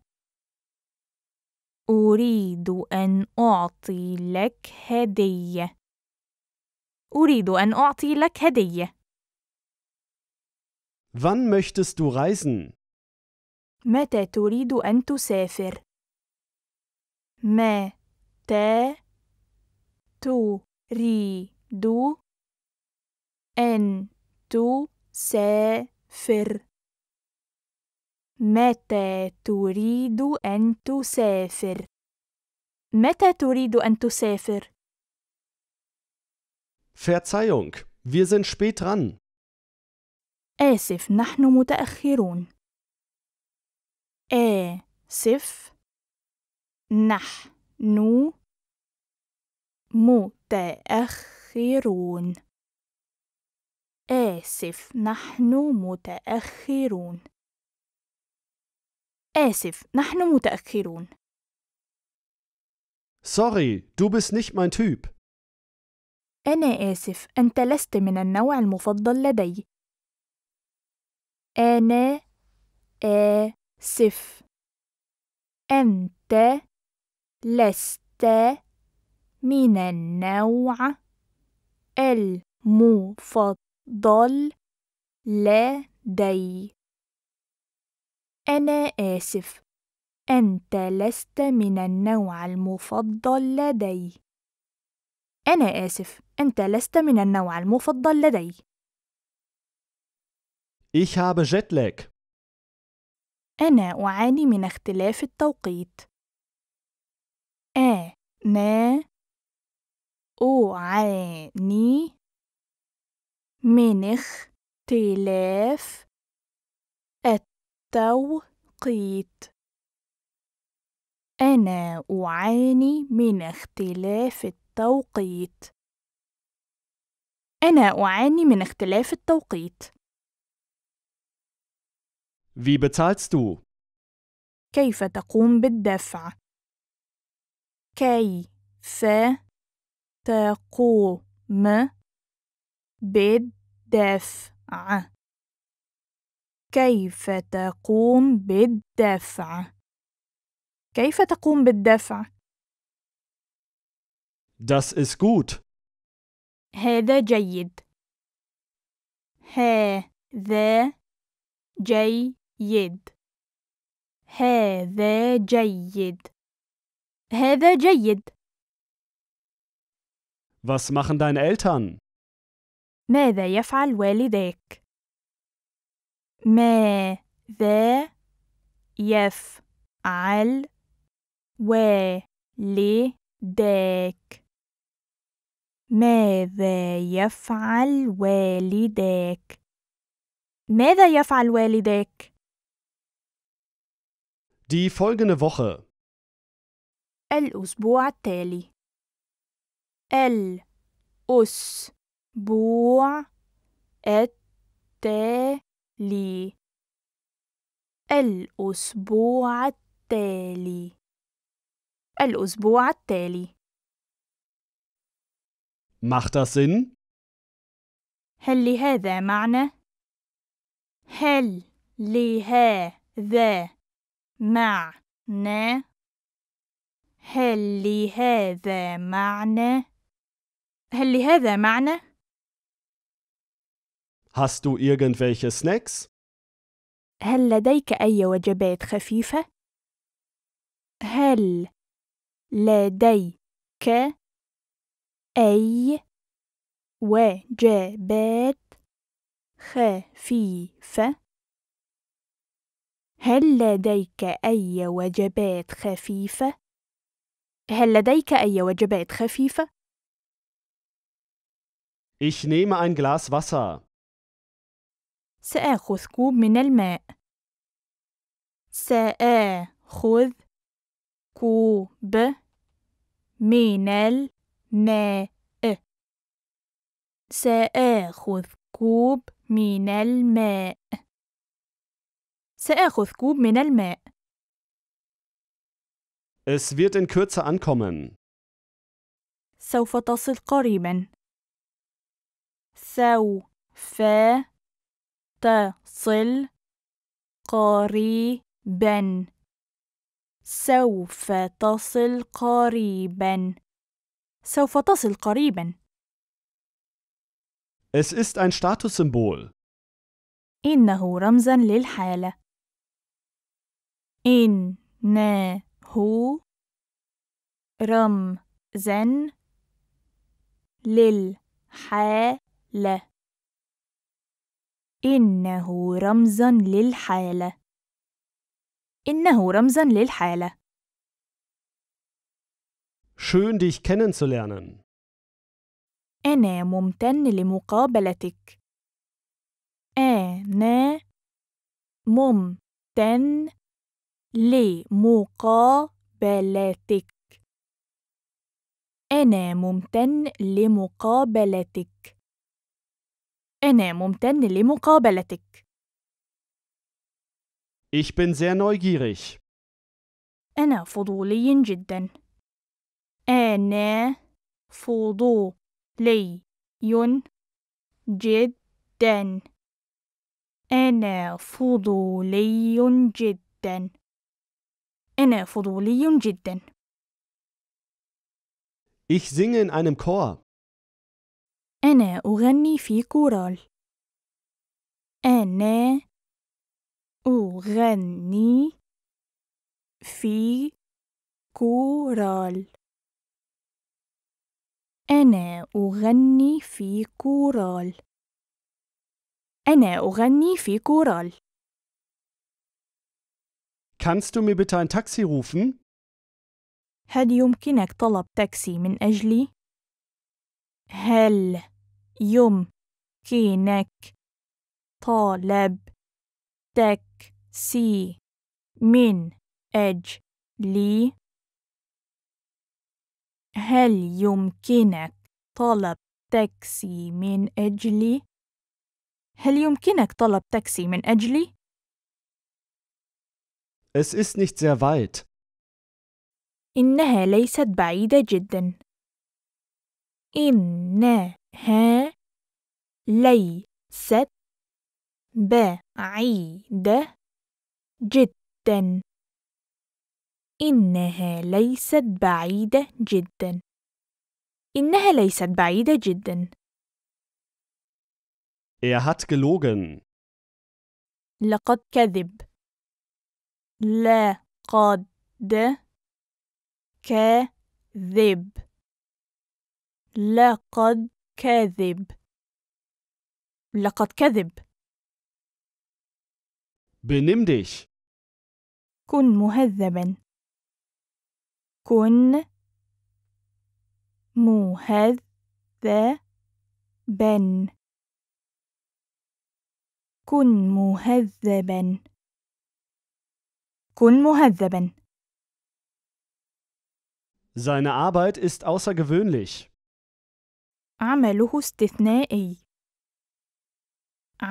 أريد أن أعطي لك هدية أريد أن أعطي لك هدية Wann möchtest du reisen? متى تريد أن تسافر؟ متى تريد أن تسافر؟ متى تريد أن تسافر؟ متى تريد أن تسافر؟ Verzeihung, wir sind spät dran. آسف, نحن متأخرون. آسف, نحن متأخرون. آسف, نحن متأخرون. آسف نحن متأخرون Sorry, du bist nicht mein Typ. أنا آسف أنت لست من النوع المفضل لدي أنا آسف أنت لست من النوع المفضل لدي أنا آسف، أنت لست من النوع المفضل لدي. أنا آسف، أنت لست من النوع المفضل لدي. Ich habe Jetlag. أنا أعاني من اختلاف التوقيت. أنا أعاني من اختلاف التوقيت. التوقيت أنا أعاني من اختلاف التوقيت أنا أعاني من اختلاف التوقيت Wie bezahlst du? كيف تقوم بالدفع؟ كيف تقوم بالدفع كيف تقوم بالدفع كيف تقوم بالدفع Das ist gut. هذا جيد هذا جيد هذا جيد هذا جيد Was machen deine Eltern? ماذا يفعل والداك ماذا يفعل والدك؟ ماذا يفعل والدك؟ ماذا يفعل والدك؟ Die folgende Woche الأسبوع التالي الأسبوع التالي لي الأسبوع التالي الأسبوع التالي Macht das Sinn? هل لهذا معنى؟ هل لهذا معنى؟ هل لهذا معنى؟ هل لهذا معنى؟ Hast du irgendwelche Snacks? هل لديك أي وجبات خفيفة؟ هل لديك أي وجبات خفيفة؟ هل لديك أي وجبات خفيفة؟ هل لديك أي وجبات خفيفة؟ Ich nehme ein Glas Wasser. سآخذ كوب من الماء. سآخذ كوب من الماء. سآخذ كوب من الماء. سآخذ كوب من الماء. Es wird in Kürze ankommen. سوف تصل قريبا. سوف متصل قريبا سوف تصل قريبا سوف تصل قريبا Es ist ein Statussymbol. إنه رمزا للحالة. إنه رمزا للحالة. إنه رمزا للحالة إنه رمزا للحالة Schön dich kennenzulernen. أنا ممتن لمقابلتك. أنا ممتن لمقابلتك. أنا ممتن لمقابلتك. أنا ممتن لمقابلتك. Ich bin sehr neugierig. أنا فضولي جدا. أنا فضولي جدا. أنا فضولي جدا. أنا فضولي جدا. Ich singe in einem Chor. أنا أغني في كورال أنا أغني في كورال أنا أغني في كورال أنا أغني في كورال Kannst du mir bitte ein Taxi rufen? هل يمكنك طلب تاكسي من أجلي؟ هل يمكنك طلب تاكسي من أجلي؟ هل يمكنك طلب تاكسي من أجلي؟ هل يمكنك طلب تاكسي من أجلي؟ Es ist nicht sehr weit. إنها ليست بعيدة جدا. إنها ليست بعيدة جدا إنها ليست بعيدة جدا إنها ليست بعيدة جدا Er hat gelogen. لقد كذب. لقد كذب. لقد كذب لقد كذب بنم ديش كن مهذبا كن مهذبا كن مهذبا كن مهذبا Seine Arbeit ist außergewöhnlich. عمله استثنائي ا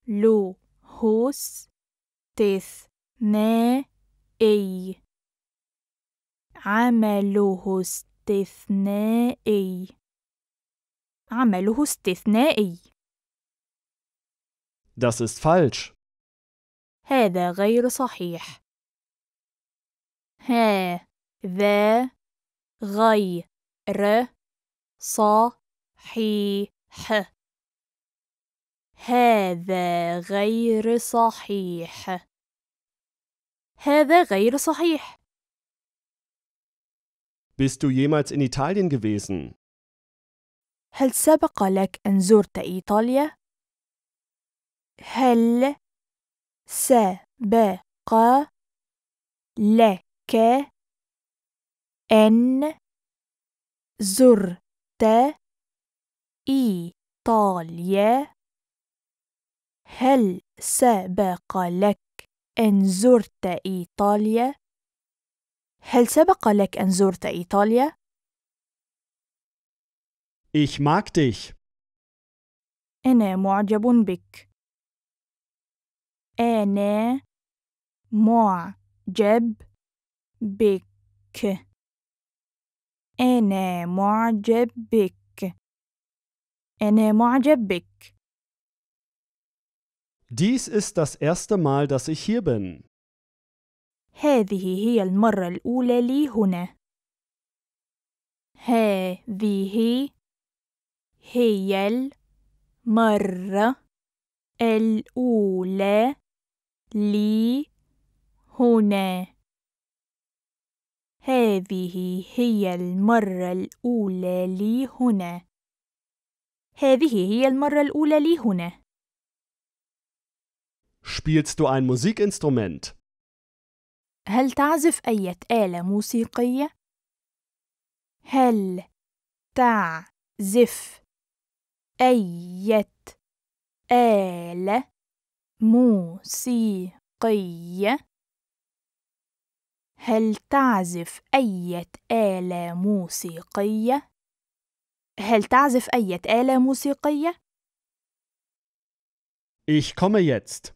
استثنائي عمله استثنائي عمله استثنائي Das ist falsch. هذا غير صحيح. هذا غير صحيح هذا غير صحيح هذا غير صحيح Bist du jemals in Italien gewesen? هل سبق لك أن زرت إيطاليا؟ هل سبق لك أن زرت حتى إيطاليا هل سبق لك أن زرت إيطاليا؟ هل سبق لك أن زرت إيطاليا؟ Ich mag dich. أنا معجب بك. أنا معجب بك. أنا معجب بك. أنا معجب بك. Dies ist das erste Mal, dass ich hier bin. هذه هي المرة الأولى لي هنا. هذه هي المرة الأولى لي هنا. هذه هي المرة الأولى لي هنا. هذه هي المرة الأولى لي هنا. Spielst du ein Musikinstrument? هل تعزف أي آلة موسيقية؟ هل تعزف أي آلة موسيقية؟ هل تعزف أي آلة موسيقية؟ هل تعزف أي آلة موسيقية؟ Ich komme jetzt.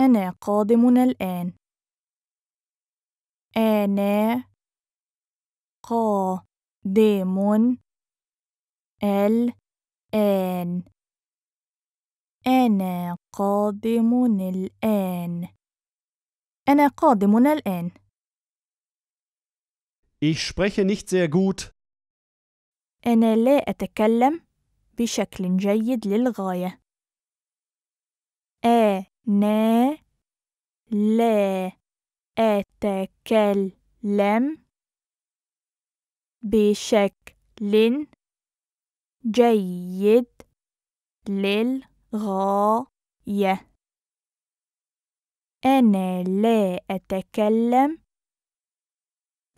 أنا قادم الآن. أنا قادم الآن. أنا قادم الآن. أنا قادم الآن. Ich spreche nicht sehr gut. أنا لا أتكلم بشكل جيد للغاية. أنا لا أتكلم بشكل جيد للغاية. أنا لا أتكلم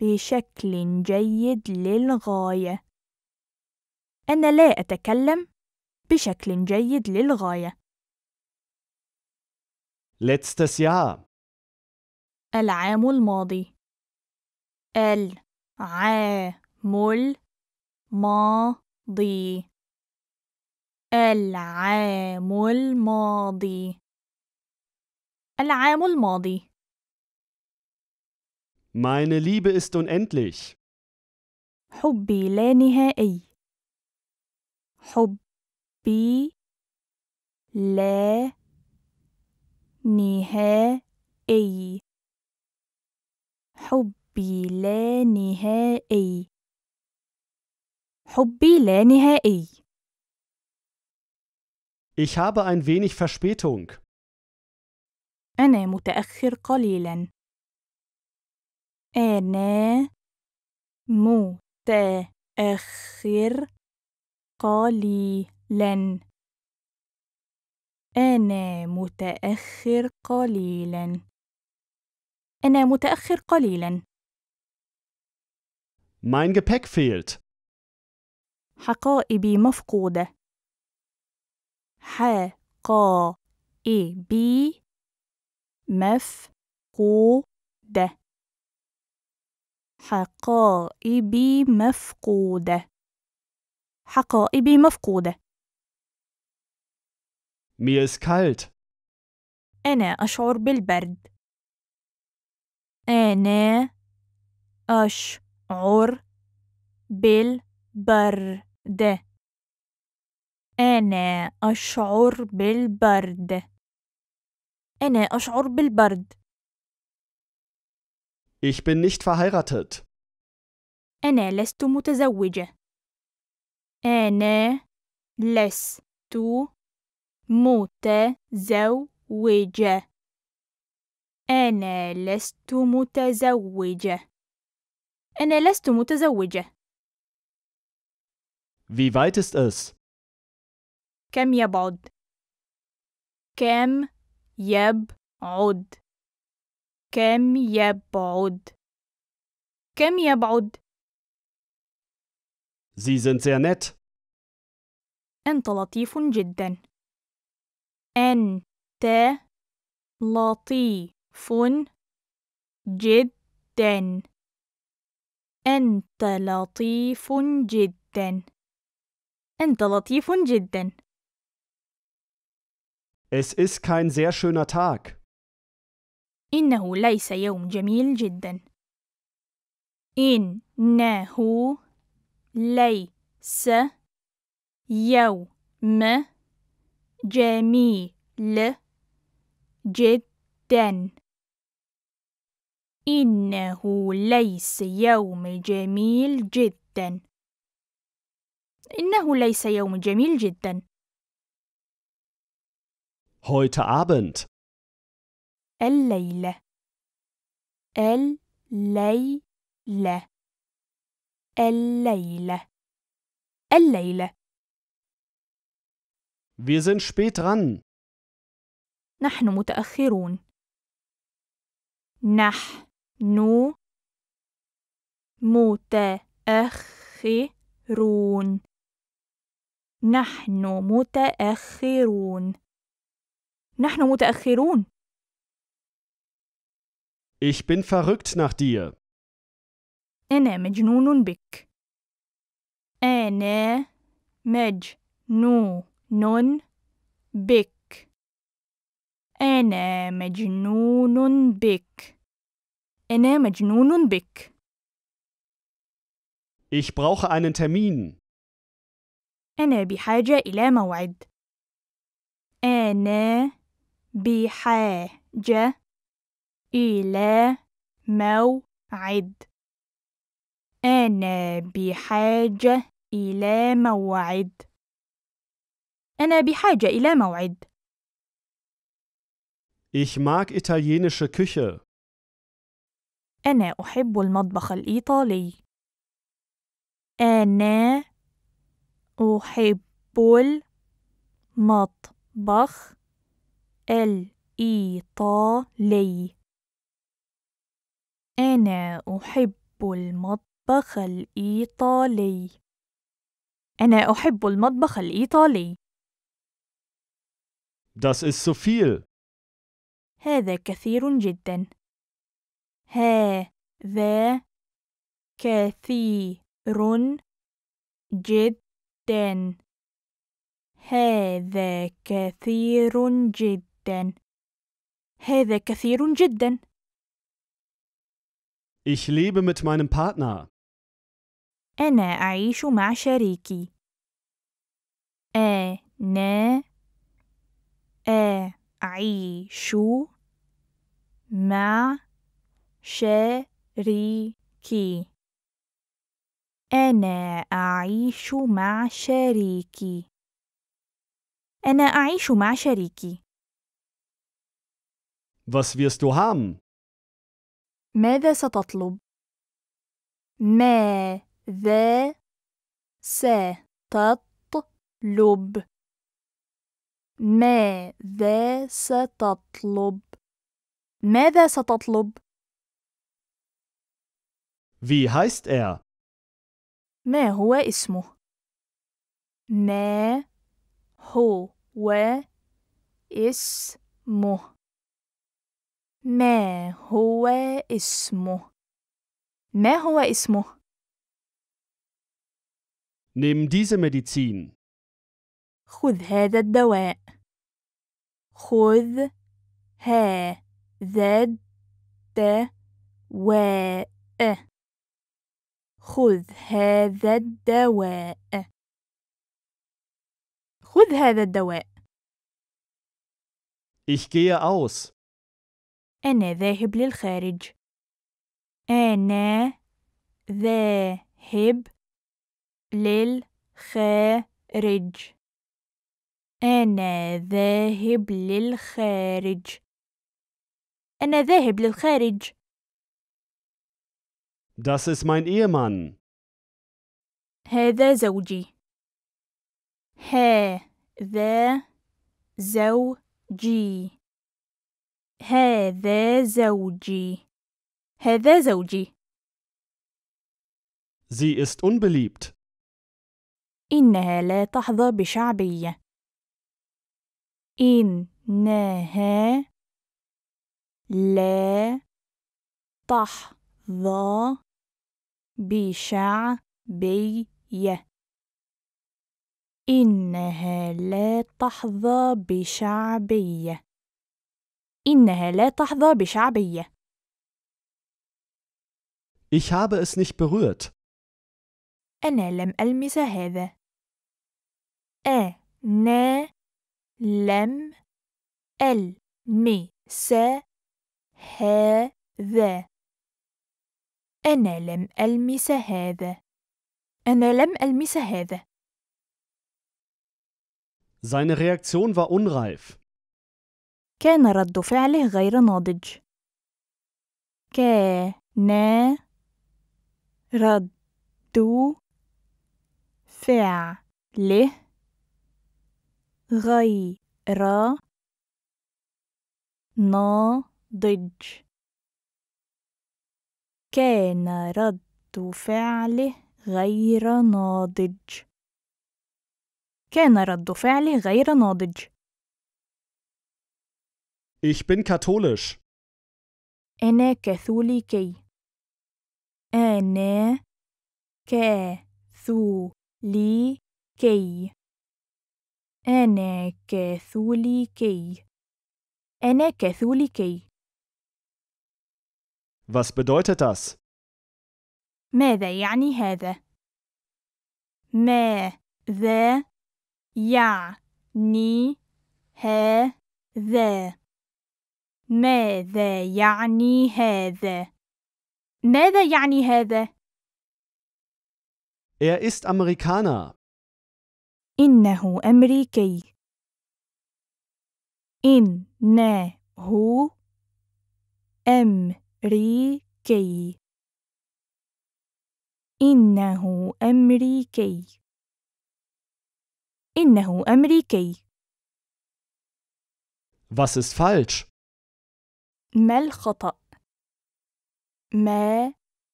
بشكل جيد للغاية. أنا لا أتكلم بشكل جيد للغاية. Letztes Jahr. العام الماضي. العام الماضي. العام الماضي. العام الماضي Meine Liebe ist unendlich. حبي لا نهائي حبي لا نهائي حبي لا نهائي حبي لا نهائي Ich habe ein wenig Verspätung. أنا متأخر قليلا أنا متأخر قليلا أنا متأخر قليلا أنا متأخر قليلا Mein Gepäck fehlt. حقائبي مفقودة. حقائبي مفقودة حقائبي مفقودة حقائبي مفقودة Mir ist kalt. أنا أشعر بالبرد. أنا أشعر بالبرد. أنا أشعر بالبرد. أنا أشعر بالبرد. Ich bin nicht verheiratet. أنا لست متزوجة. أنا لست متزوجة. أنا لست متزوجة. أنا لست متزوجة. Wie weit ist es? كم يبعد؟ كم يبعد؟ يبعد كم يبعد كم يبعد Sie sind sehr nett. أنت لطيف جدا. أنت لطيف جدا. أنت لطيف جدا. أنت لطيف جدا. Es ist kein sehr schöner Tag. إنه ليس يوم جميل جدا. إنه ليس يوم جميل جدا. إنه ليس يوم جميل جدا. إنه ليس يوم جميل جدا. Heute Abend. الليلة الليلة الليلة الليلة Wir sind spät dran. نحن متأخرون. نحن متأخرون. نحن متأخرون. نحن متأخرون. Ich bin verrückt nach dir. أنا مجنون بك. أنا مجنون بك. أنا مجنون بك. أنا مجنون بك. Ich brauche einen Termin. أنا بحاجة إلى موعد. أنا بحاجة إلى موعد أنا بحاجة إلى موعد أنا بحاجة إلى موعد Ich mag italienische Küche. أنا أحب المطبخ الإيطالي. أنا أحب المطبخ الإيطالي. الإيطالي أنا أحب المطبخ الإيطالي أنا أحب المطبخ الإيطالي Das ist so viel. هذا كثير جدا. هذا كثير جدا. هذا كثير جدا. جدا. هذا كثير جدا. Ich lebe mit meinem Partner. أنا أعيش مع شريكي. أنا أعيش مع شريكي. أنا أعيش مع شريكي. أنا أعيش مع شريكي. Was wirst du haben? ماذا ستطلب؟ ماذا ستطلب؟ ماذا ستطلب؟ ماذا ستطلب؟ Wie heißt er? ما هو اسمه؟ ما هو اسمه؟ ما هو اسمه ما هو اسمه نيم diese Medizin. خذ هذا الدواء خذ ها هذا و خذ هذا الدواء خذ هذا الدواء Ich gehe aus. أنا ذاهب للخارج. أنا ذاهب للخارج. أنا ذاهب للخارج. أنا ذاهب للخارج. Das ist mein Ehemann. هذا زوجي. هذا زوجي. هذا زوجي هذا زوجي زي است unbeliebt. إنها لا تحظى بشعبية. إنها لا تحظى بشعبية. إنها لا تحظى بشعبية. إنها لا تحظى بشعبية. Ich habe es nicht berührt. أنا لم ألمس هذا. أنا لم ألمس هذا. أنا لم ألمس هذا. أنا لم ألمس هذا. Seine Reaktion war unreif. كان رد فعله غير ناضج كان رد فعله غير ناضج كان رد فعله غير ناضج كان رد فعله غير ناضج Ich bin katholisch. أنا كاثوليكي. أنا كاثوليكي. أنا كاثوليكي. أنا كاثوليكي. Was bedeutet das? ماذا يعني هذا؟ ماذا يعني هذا؟ ماذا يعني هذا؟ ماذا يعني هذا؟ Er ist Amerikaner. إنه أمريكي. إنه أمريكي. إنه أمريكي. إنه أمريكي. Was ist falsch? ما الخطأ ما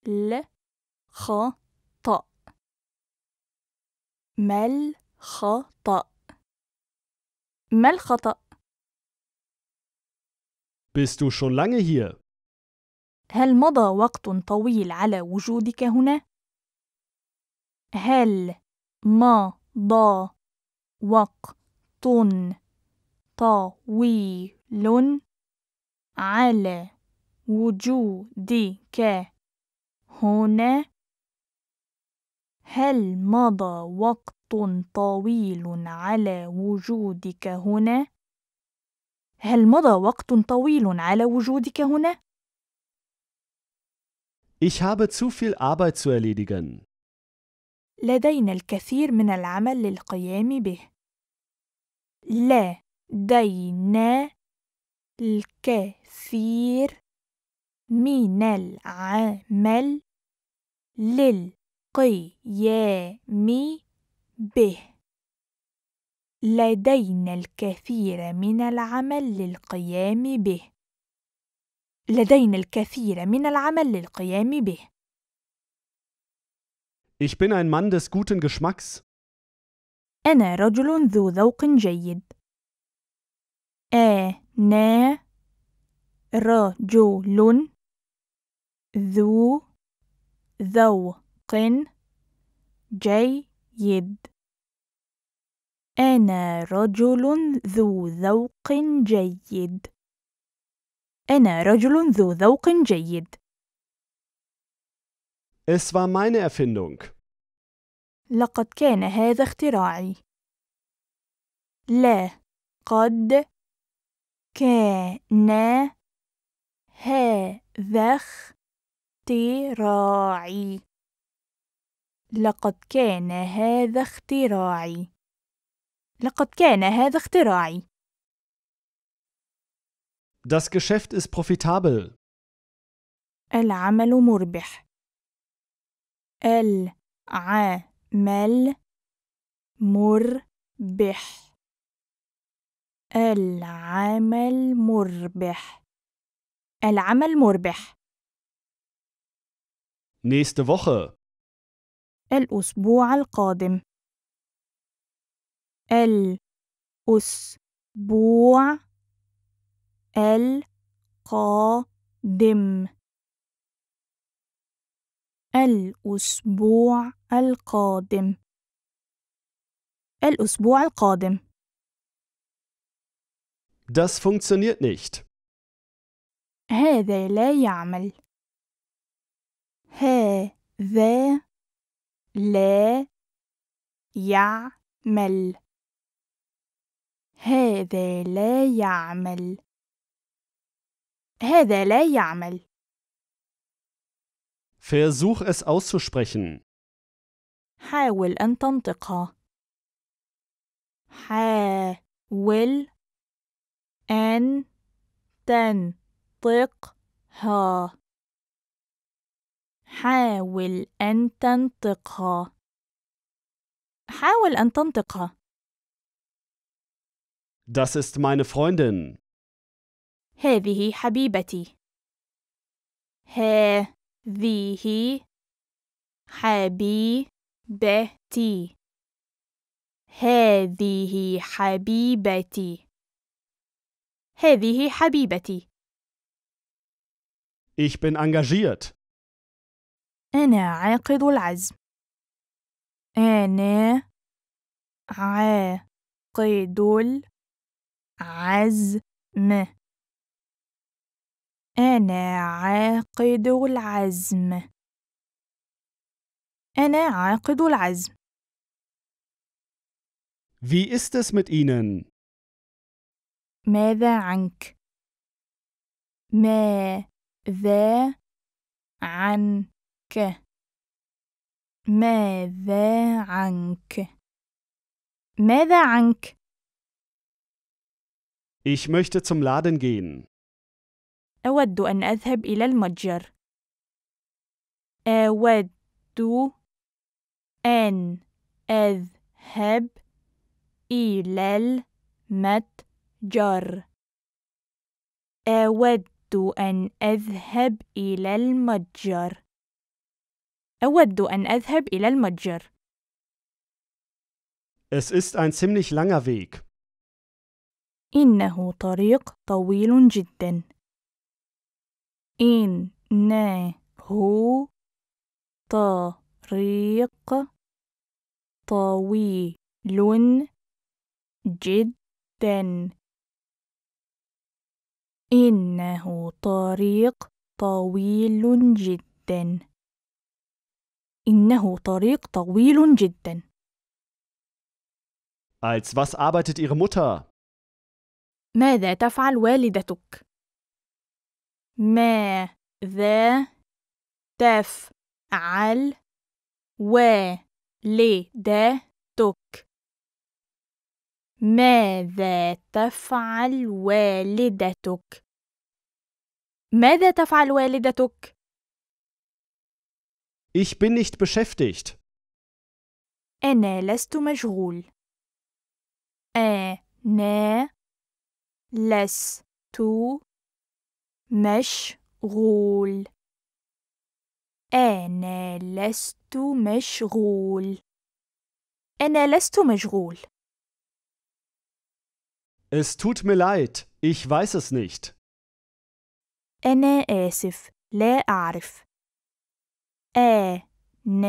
الخطأ ما الخطأ ما الخطأ Bist du schon lange hier? هل مضى وقت طويل على وجودك هنا؟ هل مضى وقت طويل على وجودك هنا هل مضى وقت طويل على وجودك هنا هل مضى وقت طويل على وجودك هنا Ich habe zu viel Arbeit zu erledigen. لدينا الكثير من العمل للقيام به. لدينا الكثير من العمل للقيام به لدينا الكثير من العمل للقيام به لدينا الكثير من العمل للقيام به Ich bin ein Mann des guten Geschmacks. أنا رجل ذو ذوق جيد. آه، نا رجل ذو ذوق جيد أنا رجل ذو ذوق جيد أنا رجل ذو ذوق جيد Es war meine Erfindung. لقد كان هذا اختراعي. لا قد كان هذا اختراعي لقد كان هذا اختراعي لقد كان هذا اختراعي Das Geschäft ist profitabel. العمل مربح. العمل مربح. العمل مربح العمل مربح nächste Woche الأسبوع القادم الأسبوع القادم الأسبوع القادم الأسبوع القادم Das funktioniert nicht. هذا لا يعمل. هذا لا يعمل. هذا لا يعمل. هذا لا يعمل. Versuch es auszusprechen. حاول أن تنطقها. حاول أن تنطقها حاول أن تنطقها حاول أن تنطقها Das ist meine Freundin. هذه حبيبتي. هذه حبيبتي. هذه حبيبتي. هذه حبيبتي. Ich bin engagiert. أنا عاقد العزم. أنا عاقد العزم. أنا عاقد العزم. أنا عاقد العزم. Wie ist es mit Ihnen? ماذا عنك ماذا عنك ماذا عنك ماذا عنك Ich möchte zum Laden gehen. أود أن أذهب إلى المتجر. أود أن أذهب إلى المتجر. جر أود أن أذهب إلى المتجر أود أن أذهب إلى المتجر Es ist ein ziemlich langer Weg. إنه طريق طويل جدا. إنه طريق طويل جدا. إنه طريق طويل جدا إنه طريق طويل جدا Als was arbeitet Ihre Mutter? ماذا تفعل والدتك؟ ماذا تفعل والدتك؟ ماذا تفعل والدتك ماذا تفعل والدتك Ich bin nicht beschäftigt أنا لست مشغول أنا لست مشغول أنا لست مشغول أنا لست مشغول Es tut mir leid, ich weiß es nicht. أنا آسف لا أعرف. آ ن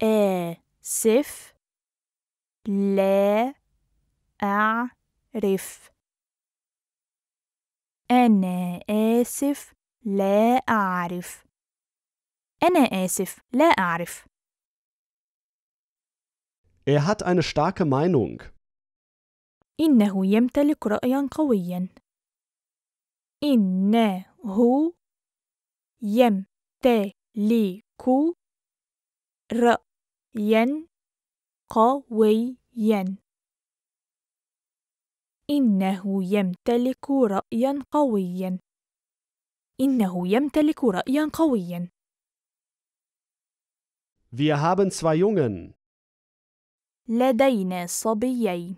آسف لا أعرف. أنا آسف لا أعرف. أنا آسف لا أعرف. Er hat eine starke Meinung. إنه يمتلك رأيا قويا إنه يمتلك رأيا قويا إنه يمتلك رأيا قويا إنه يمتلك رأيا قويا Wir haben zwei Jungen. لدينا صبيين.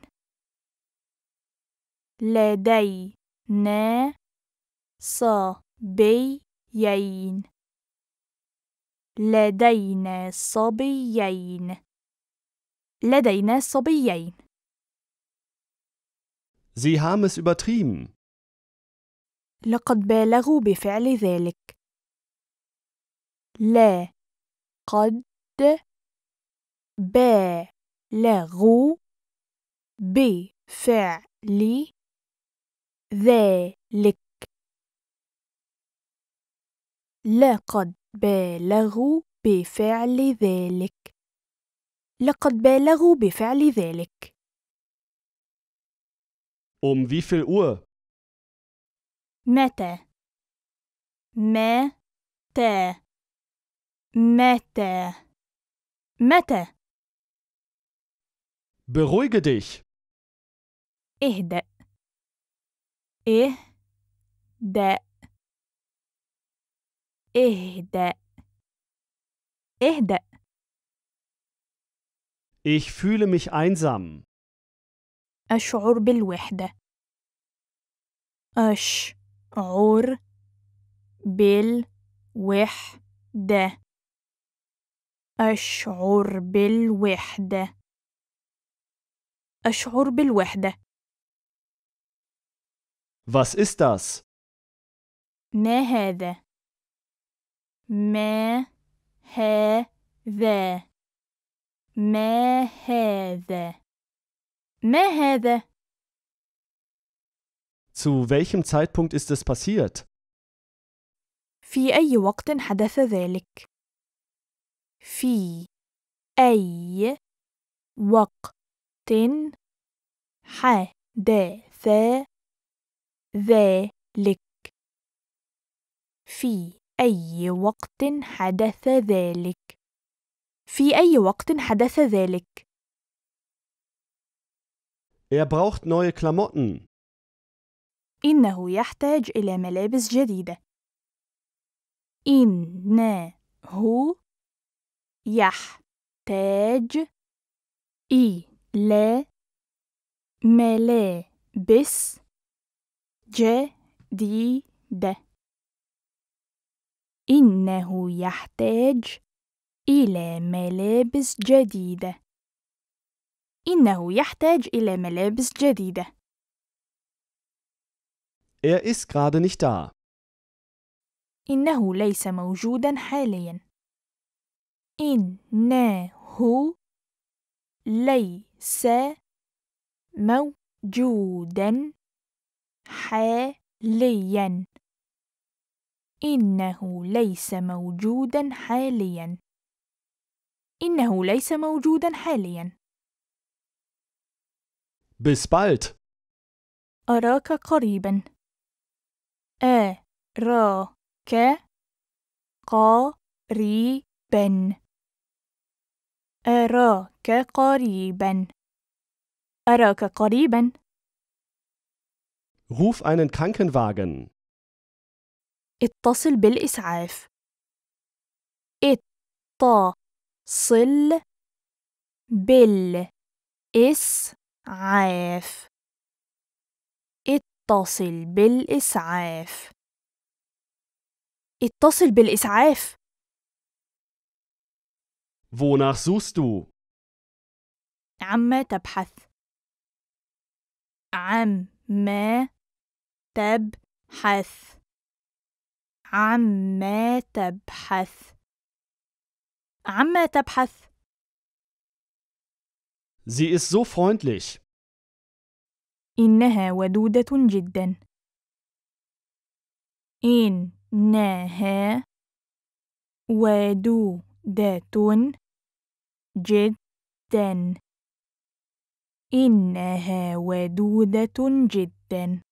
لدينا صبيين لدينا صبيين لدينا صبيين Sie haben es übertrieben. لقد بالغوا بفعل ذلك. لا قد بالغوا بفعل ذلك لقد بالغوا بفعل ذلك لقد بالغوا بفعل ذلك Um wie viel Uhr? متى متى متى متى Beruhige dich. اهدأ اهدأ اهدأ اهدأ Ich fühle mich einsam. أشعر بالوحدة أشعر بالوحدة أشعر بالوحدة أشعر بالوحدة Was ist das? Mehede. Mehede. Mehede. Mehede. Zu welchem Zeitpunkt ist es passiert? في أي وقت حدث ذلك؟ في أي وقت حدث ذلك في أي وقت حدث ذلك في أي وقت حدث ذلك Er braucht neue Klamotten. إنه يحتاج إلى ملابس جديدة. إنه يحتاج إلى ملابس جديدة. جديدة إنه يحتاج إلى ملابس جديدة إنه يحتاج إلى ملابس جديدة Er ist gerade nicht da. إنه ليس موجودا حاليا. إنه ليس موجودا حاليا إنه ليس موجودا حاليا إنه ليس موجودا حاليا Bis bald. أراك قريبا أراك قريبا أراك قريبا أراك قريبا Ruf einen Krankenwagen. اتصل بالإسعاف. اتصل بالإسعاف. اتصل بالإسعاف. اتصل بالإسعاف. Wonach suchst du? عما تبحث. عما تبحث عما تبحث عما تبحث Sie ist so freundlich. إنها ودودة جدا. إنها ودودة جدا. إنها ودودة جدا.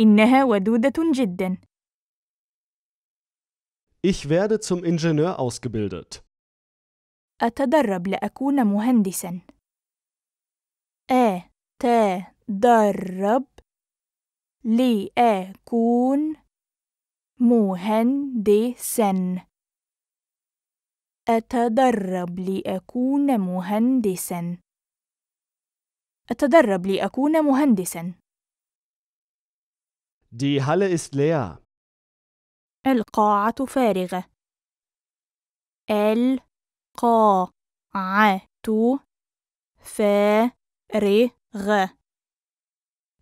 إنها ودودة جدا. Ich werde zum Ingenieur ausgebildet. أتدرب لأكون مهندسا. أتدرب لأكون مهندسا. أتدرب لأكون مهندسا. أتدرب لأكون مهندسا. Die Halle ist leer. القاعة فارغة. القاعة فارغة.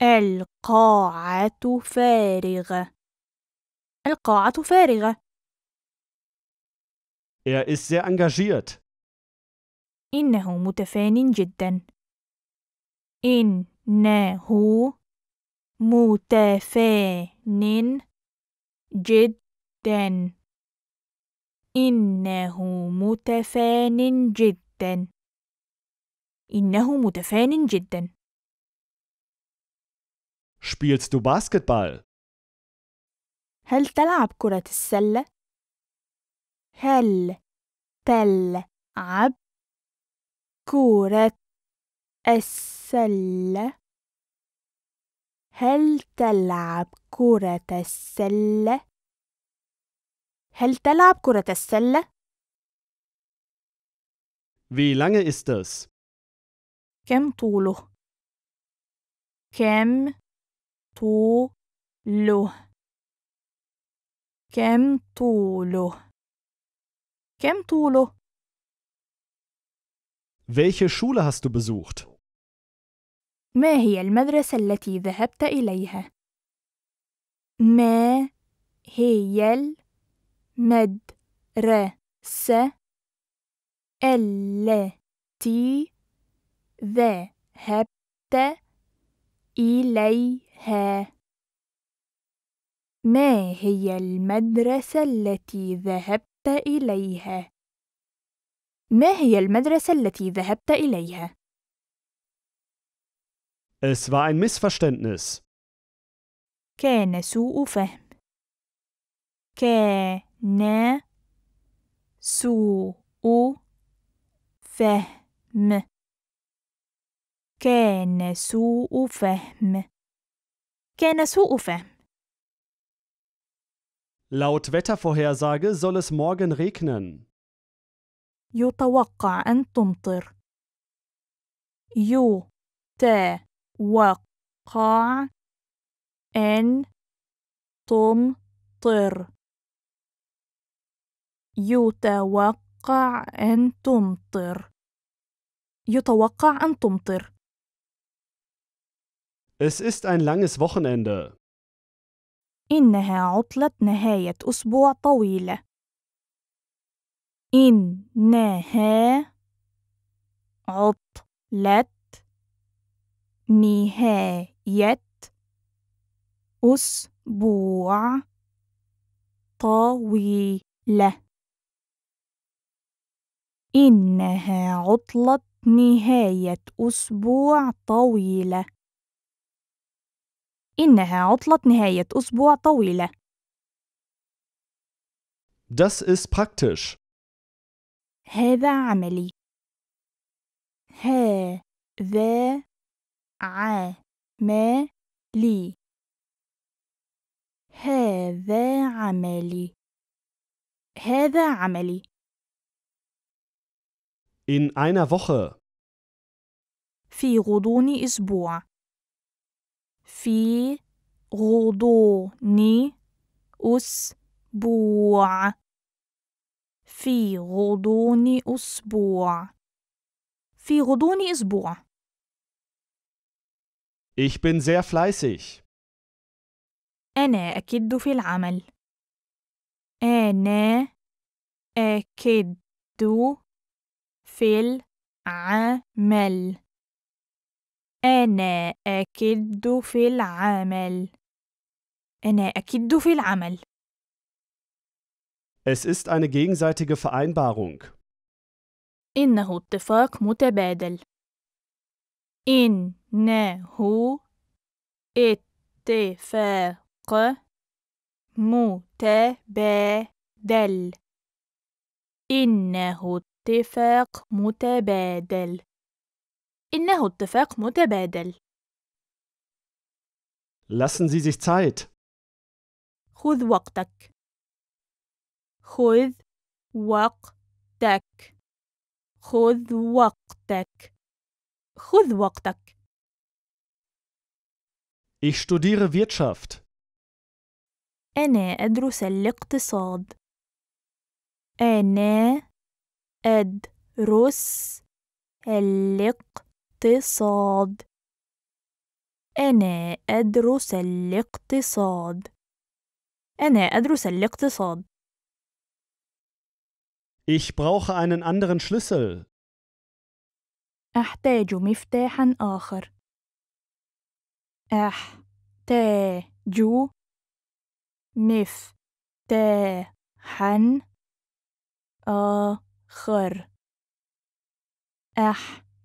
القاعة فارغة. القاعة فارغة. Er ist sehr engagiert. إنه متفان جدا. إنه متفانٍ جدًا. إنه متفان جدًا. إنه متفان جدًا. Spielst du Basketball? هل تلعب كرة السلة؟ هل تلعب كرة السلة؟ هل تلعب كرة السلة؟ هل تلعب كرة السلة؟ Wie lange ist es? كم طوله؟ كم طوله؟ كم طوله؟ كم طوله؟ Welche Schule hast du besucht? ما هي المدرسة التي ذهبت إليها؟ ما هي المدرسة التي ذهبت إليها؟ ما هي المدرسة التي ذهبت إليها؟ ما هي المدرسة التي ذهبت إليها؟ Es war ein Missverständnis. كان سوء فهم. كان سوء فهم. كان سوء فهم. كان سوء فهم. Laut Wettervorhersage soll es morgen regnen. يتوقع أن تمطر. يو تا وقع أن تمطر يتوقع أن تمطر يتوقع أن تمطر Es ist ein langes Wochenende. إنها عطلة نهاية أسبوع طويلة. إنها عطلة نهاية أسبوع طويلة إنها عطلة نهاية أسبوع طويلة إنها عطلة نهاية أسبوع طويلة Das ist praktisch. هذا عملي هذا عملي هذا عملي هذا عملي In einer Woche. في غضون أسبوع. في غضون أسبوع. في غضون أسبوع. في غضون أسبوع. Ich bin sehr fleißig. أنا أكد في العمل. أنا أكد في العمل. أنا أكد في العمل. أنا أكد في العمل. Es ist eine gegenseitige Vereinbarung. إنه اتفاق متبادل. إنه اتفاق متبادل إنه اتفاق متبادل إنه اتفاق متبادل Lassen Sie sich Zeit. خذ وقتك. خذ وقتك. خذ وقتك. خذ وقتك. Ich studiere Wirtschaft. أنا أدرس الاقتصاد. أنا أدرس الاقتصاد. أنا أدرس الاقتصاد. أنا أدرس الاقتصاد. Ich brauche einen anderen Schlüssel. أحتاج مفتاحا آخر أحتاج مفتاحا آخر أحتاج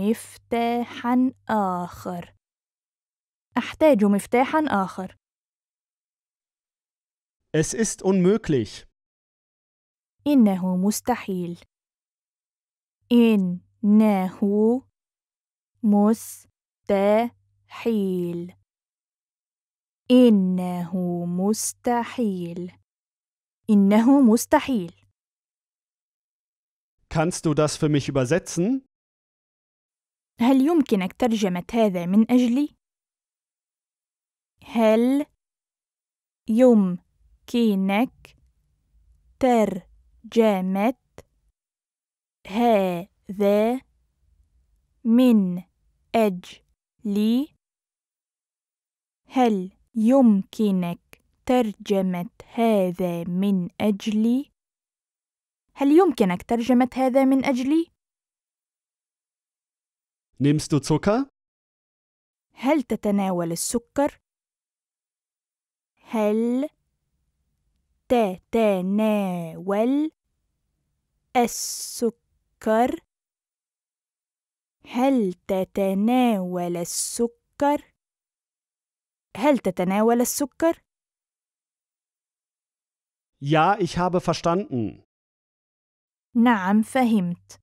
مفتاحا آخر أحتاج مفتاحا آخر Es ist unmöglich. إنه مستحيل. نهو مستحيل إنه مستحيل إنه مستحيل Kannst du das für mich übersetzen? هل يمكنك ترجمة هذا من أجلي؟ هل يمكنك ترجمة هذا ذا من أجل هل يمكنك ترجمة هذا من أجلي؟ هل يمكنك ترجمة هذا من أجلي؟ نمست du هل تتناول السكر؟ هل تتناول السكر؟ هل تتناول السكر؟ هل تتناول السكر؟ Ja, ich habe verstanden. نعم فهمت.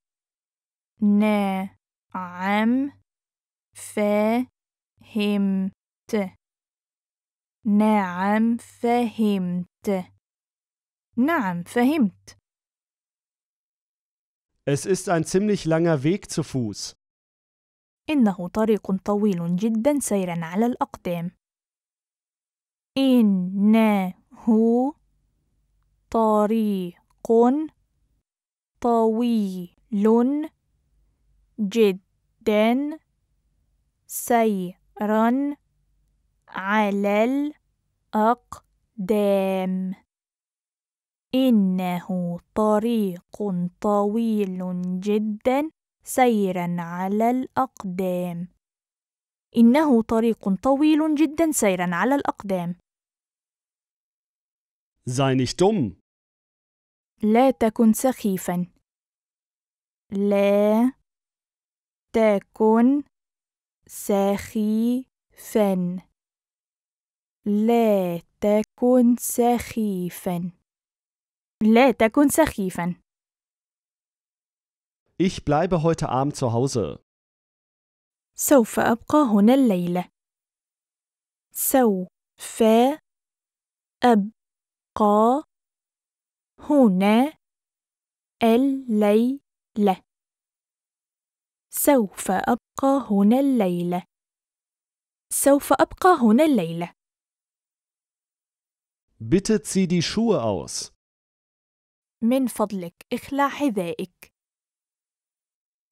نعم فهمت. نعم فهمت. نعم فهمت. Es ist ein ziemlich langer Weg zu Fuß. إنه طريق طويل جدا سيرا على الأقدام إنه طريق طويل جدا سيرا على الأقدام إنه طريق طويل جدا سيرا على الأقدام إنه طريق طويل جدا سيرا على الأقدام Sei nicht dumm. لا تكن سخيفا لا تكن سخيفا لا تكن سخيفا لا تكن سخيفا Ich bleibe heute Abend zu Hause. سوف أبقى هنا الليلة. سوف أبقى هنا الليلة. سوف أبقى هنا الليلة. سوف أبقى هنا الليلة. Bitte zieh die Schuhe aus. من فضلك اخلع حذائك.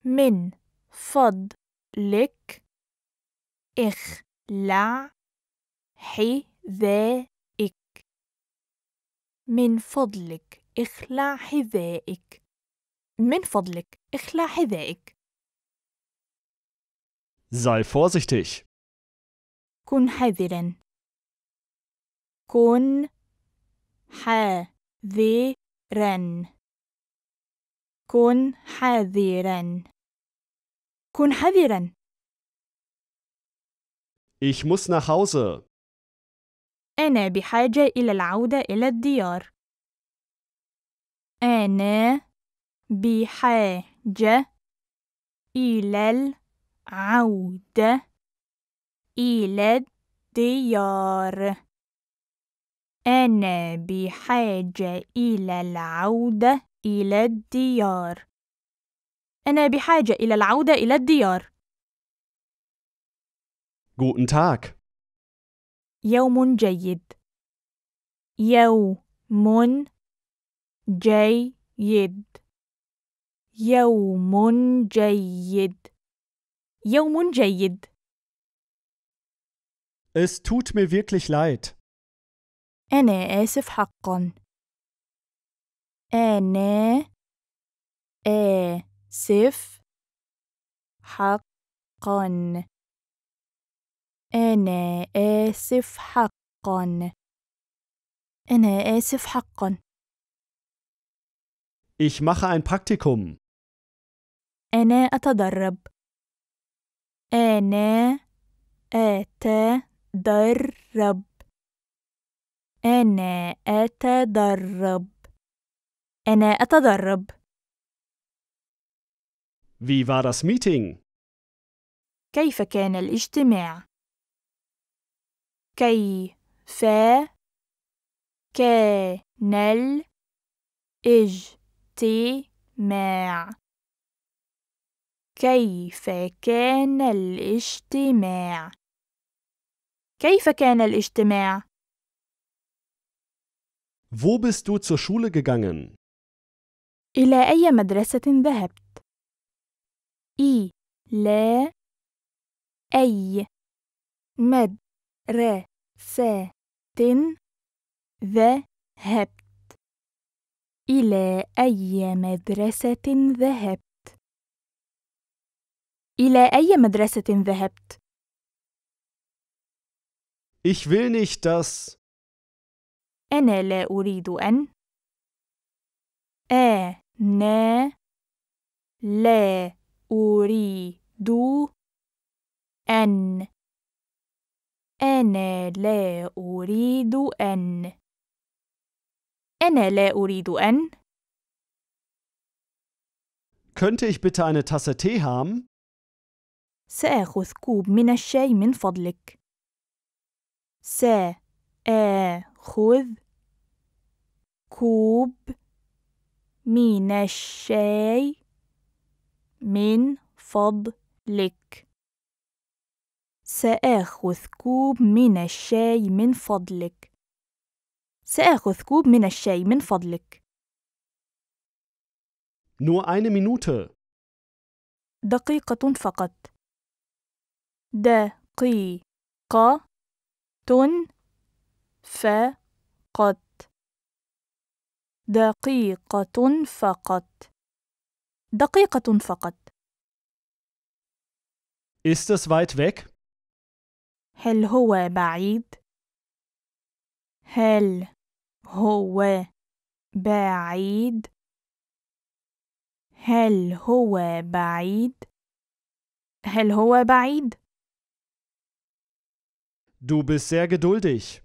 من فضلك اخلع حذائك من فضلك اخلع حذائك من فضلك اخلع حذائك Sei vorsichtig. كن حذرا. كن حذرا. كن حذرا. كن حذرا. Ich muss nach Hause. أنا بحاجة إلى العودة إلى الديار. أنا بحاجة إلى العودة إلى الديار. أنا بحاجة إلى العودة إلى الديار. أنا بحاجة إلى العودة إلى الديار. Guten Tag. يوم جيد. يوم جيد. يوم جيد. يوم جيد. Es tut mir wirklich leid. أنا آسف حقا. أنا سيف حقا أنا آسف حقا أنا آسف حقا Ich mache ein Praktikum. أنا أتدرب. أنا أتدرب. أنا أتدرب. أنا أتدرب. Wie war das Meeting? كيف كان الاجتماع؟ كيف كان الاجتماع كيف كان الاجتماع كيف كان الاجتماع Wo bist du zur Schule gegangen? إلى أي مدرسة ذهبت؟ إي لا أي مدرسة ذهبت إلى أي مدرسة ذهبت إلى أي مدرسة ذهبت Ich will nicht das أنا لا أريد أن أنا لا أريد أن أنا لا أريد أن أنا لا أريد أن Könnte ich bitte eine Tasse Tee haben? سآخذ كوب من الشاي من فضلك. سآخذ كوب من الشاي من فضلك سآخذ كوب من الشاي من فضلك سآخذ كوب من الشاي من فضلك Nur eine Minute. دقيقة فقط. دقيقة فقط. دقيقة فقط. دقيقة فقط. Ist es weit weg? هل هو بعيد؟ هل هو بعيد؟ هل هو بعيد؟ هل هو بعيد؟ Du bist sehr geduldig.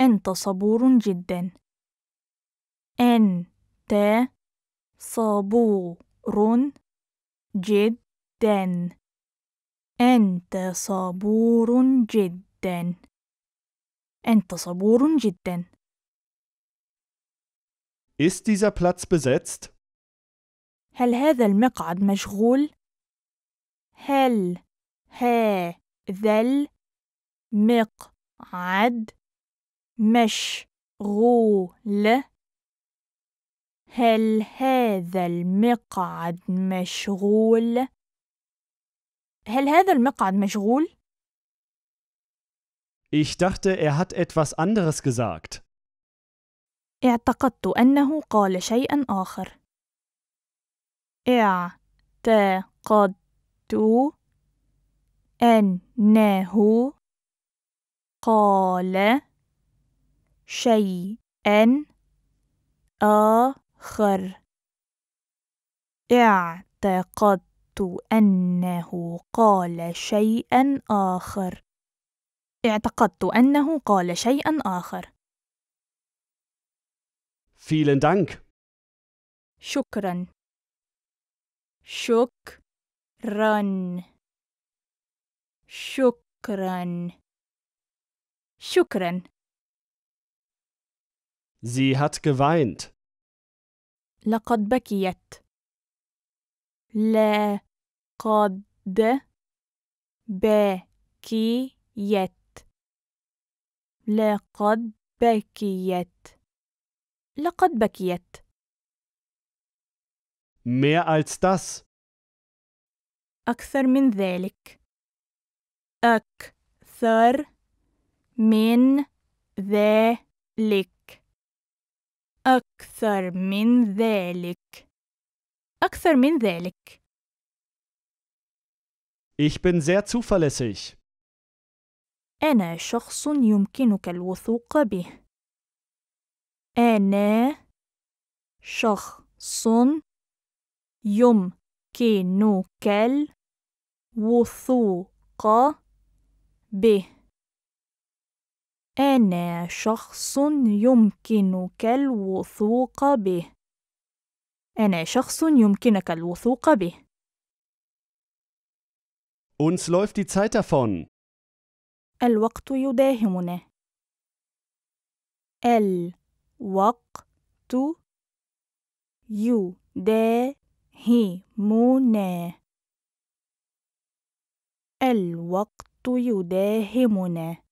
أنت صبور جدا. أنت صبور جدا. صبور جدا أنت صبور جدا أنت صبور جدا Ist dieser Platz besetzt? هل هذا المقعد مشغول؟ هل هذا المقعد مشغول؟ هل هذا المقعد مشغول هل هذا المقعد مشغول Ich dachte, er hat etwas anderes gesagt. اعتقدت أنه قال شيئا آخر. اعتقدت أنه قال شيئا آخر. آخر اعتقدت أنه قال شيئا آخر اعتقدت أنه قال شيئا آخر Vielen Dank. شكرا شكرا شكرا شكرا Sie hat geweint. لقد بكيت لا قد بكيت لقد بكيت لقد بكيت Mehr als das. أكثر من ذلك. أكثر من ذلك. أكثر من ذلك أكثر من ذلك Ich bin sehr zuverlässig. أنا شخص يمكنك الوثوق به. أنا شخص يمكنك الوثوق به. أنا شخص يمكنك الوثوق به. أنا شخص يمكنك الوثوق به. Uns läuft die Zeit davon. الوقت يداهمنا. الوقت يداهمنا. الوقت يداهمنا.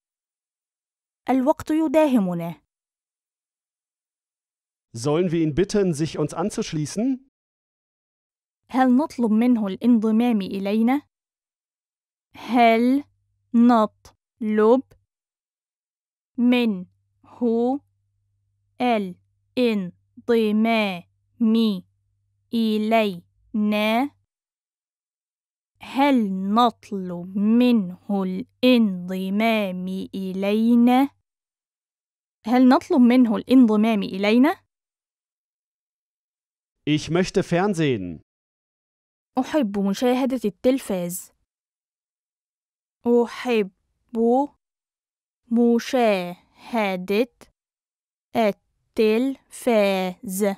الوقت يداهمنا. Sollen wir ihn bitten, sich uns anzuschließen? هل نطلب منه الانضمام إلينا؟ هل نطلب منه الانضمام إلينا؟ هل نطلب منه الانضمام إلينا؟ هل نطلب منه الانضمام إلينا؟ Ich möchte Fernsehen. أحب مشاهدة التلفاز. أحب مشاهدة التلفاز.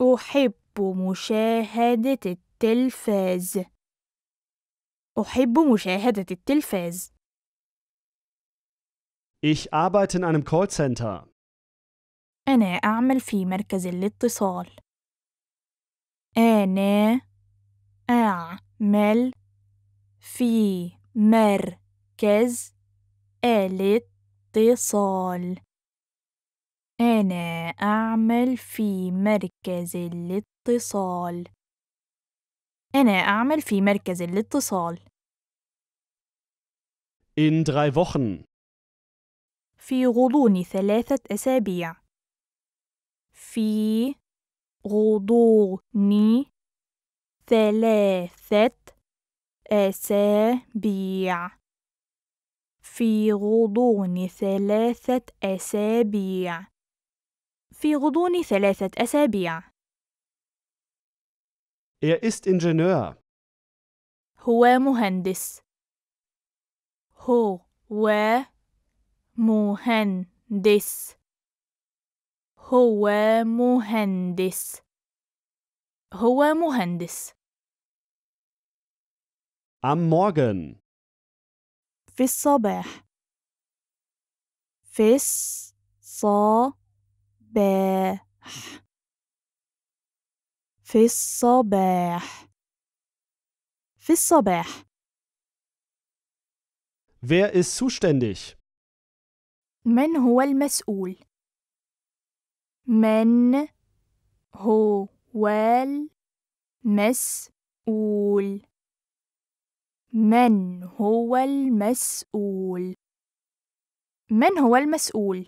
أحب مشاهدة التلفاز. أحب مشاهدة التلفاز. Ich arbeite in einem Callcenter. أنا أعمل في مركز الاتصال. أنا أعمل في مركز الاتصال. أنا أعمل في مركز الاتصال. أنا أعمل في مركز الاتصال. In drei Wochen. في غضون ثلاثة أسابيع في غضون ثلاثة أسابيع في غضون ثلاثة أسابيع في غضون ثلاثة أسابيع Er ist Ingenieur. هو مهندس هو مهندس هو مهندس هو مهندس Am Morgen. في الصباح. في الصباح. في الصباح. في الصباح. Wer ist zuständig? من هو المسؤول من هو المسؤول من هو المسؤول من هو المسؤول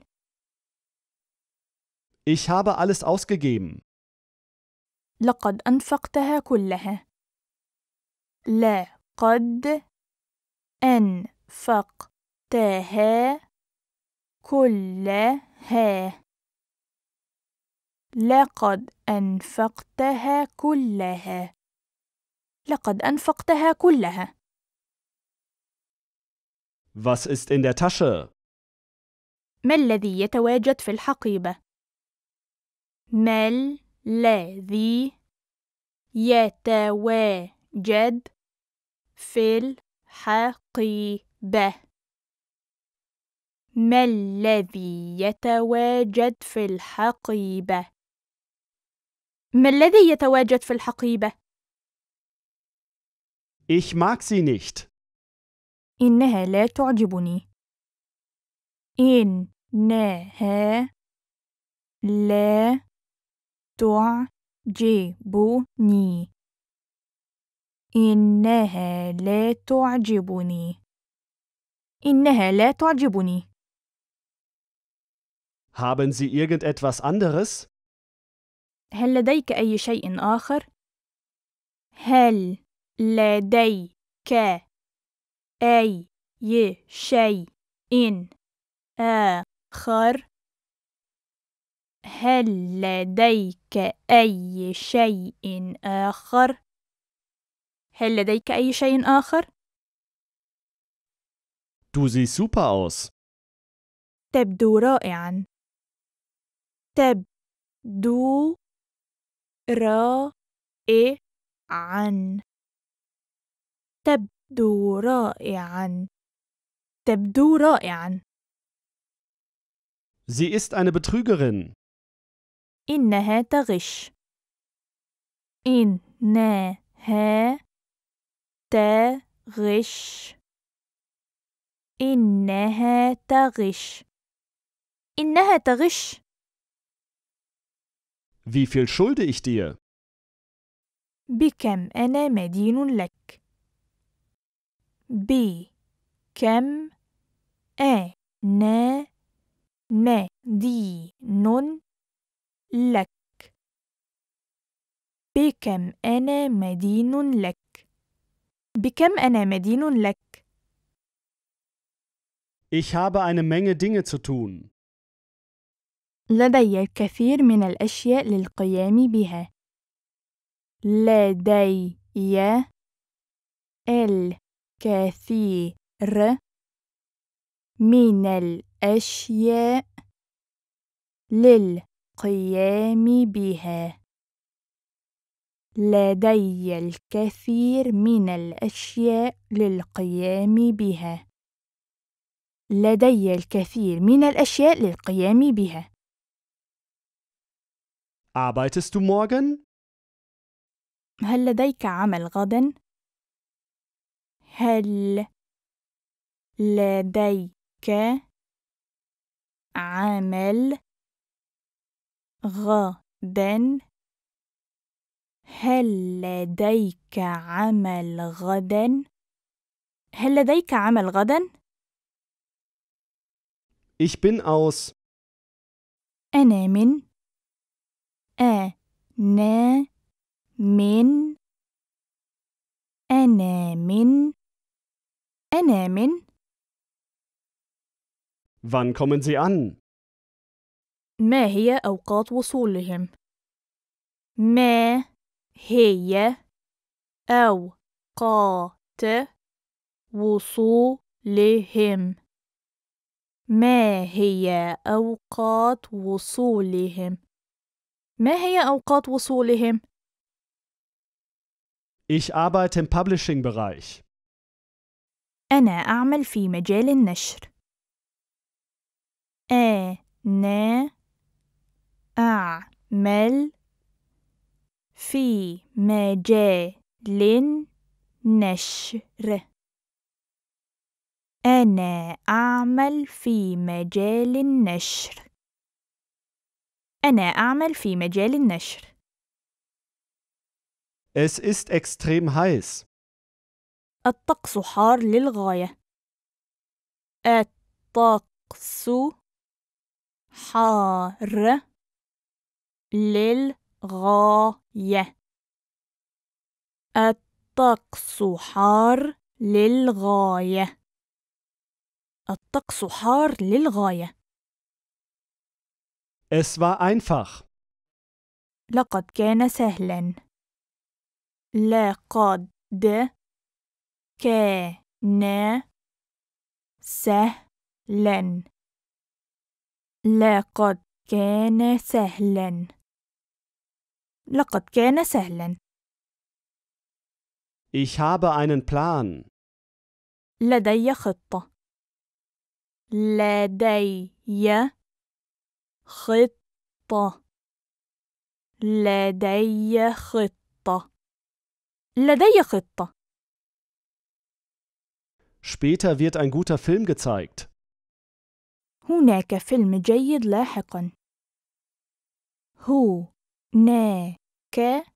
Ich habe alles ausgegeben. لقد أنفقتها كلها. لقد أنفقتها كلها. كلها لقد أنفقتها كلها لقد أنفقتها كلها Was ist in der Tasche? ما الذي يتواجد في الحقيبة؟ ما الذي يتواجد في الحقيبة؟ ما الذي يتواجد في الحقيبة؟ ما الذي يتواجد في الحقيبة؟ Ich mag sie nicht. إنها لا تعجبني. إنها لا تعجبني. إنها لا تعجبني. إنها لا تعجبني. Haben Sie irgendetwas anderes? هل لديك أي شيء آخر؟ هل لديك أي شيء آخر؟ هل لديك أي شيء آخر؟ هل لديك أي شيء آخر؟ Du siehst super aus. تبدو رائعا. تب دو را تبدو عن تبدو رائعا تبدو رائعا Sie ist eine Betrügerin. إنها تغش. إنها تغش. إنها تغش. إنها تغش. Wie viel schulde ich dir? بكم أنا مدين لك؟ بكم أنا مدين لك؟ بكم أنا مدين لك؟ بكم أنا مدين لك؟ Ich habe eine Menge Dinge zu tun. لدي الكثير من الأشياء للقيام بها. لدي الكثير من الأشياء للقيام بها. لدي الكثير من الأشياء للقيام بها. لدي الكثير من الأشياء للقيام بها. Arbeitest du morgen? هل لديك عمل غدا؟ هل لديك عمل غدا؟ هل لديك عمل غدا؟ هل لديك عمل غدا؟ Ich bin aus. أنا من أنا من أنا من أنا من Wann kommen Sie an? ما هي أوقات وصولهم؟ ما هي أوقات وصولهم؟ ما هي أوقات وصولهم؟ ما هي أوقات وصولهم؟ Ich arbeite im Publishing-Bereich. أنا أعمل في مجال النشر. أنا أعمل في مجال النشر. أنا أعمل في مجال النشر. أنا أعمل في مجال النشر. Es ist extrem heiß. الطقس حار للغاية. الطقس حار للغاية. الطقس حار للغاية. الطقس حار للغاية. Es war einfach. لقد كان سهلا. لقد كان سهلا. لقد كان سهلا. لقد كان سهلا. Ich habe einen Plan. لدي خطة. لدي خطة لدي خطة لدي خطة Später wird ein guter Film gezeigt. هناك فيلم جيد لاحقا. هناك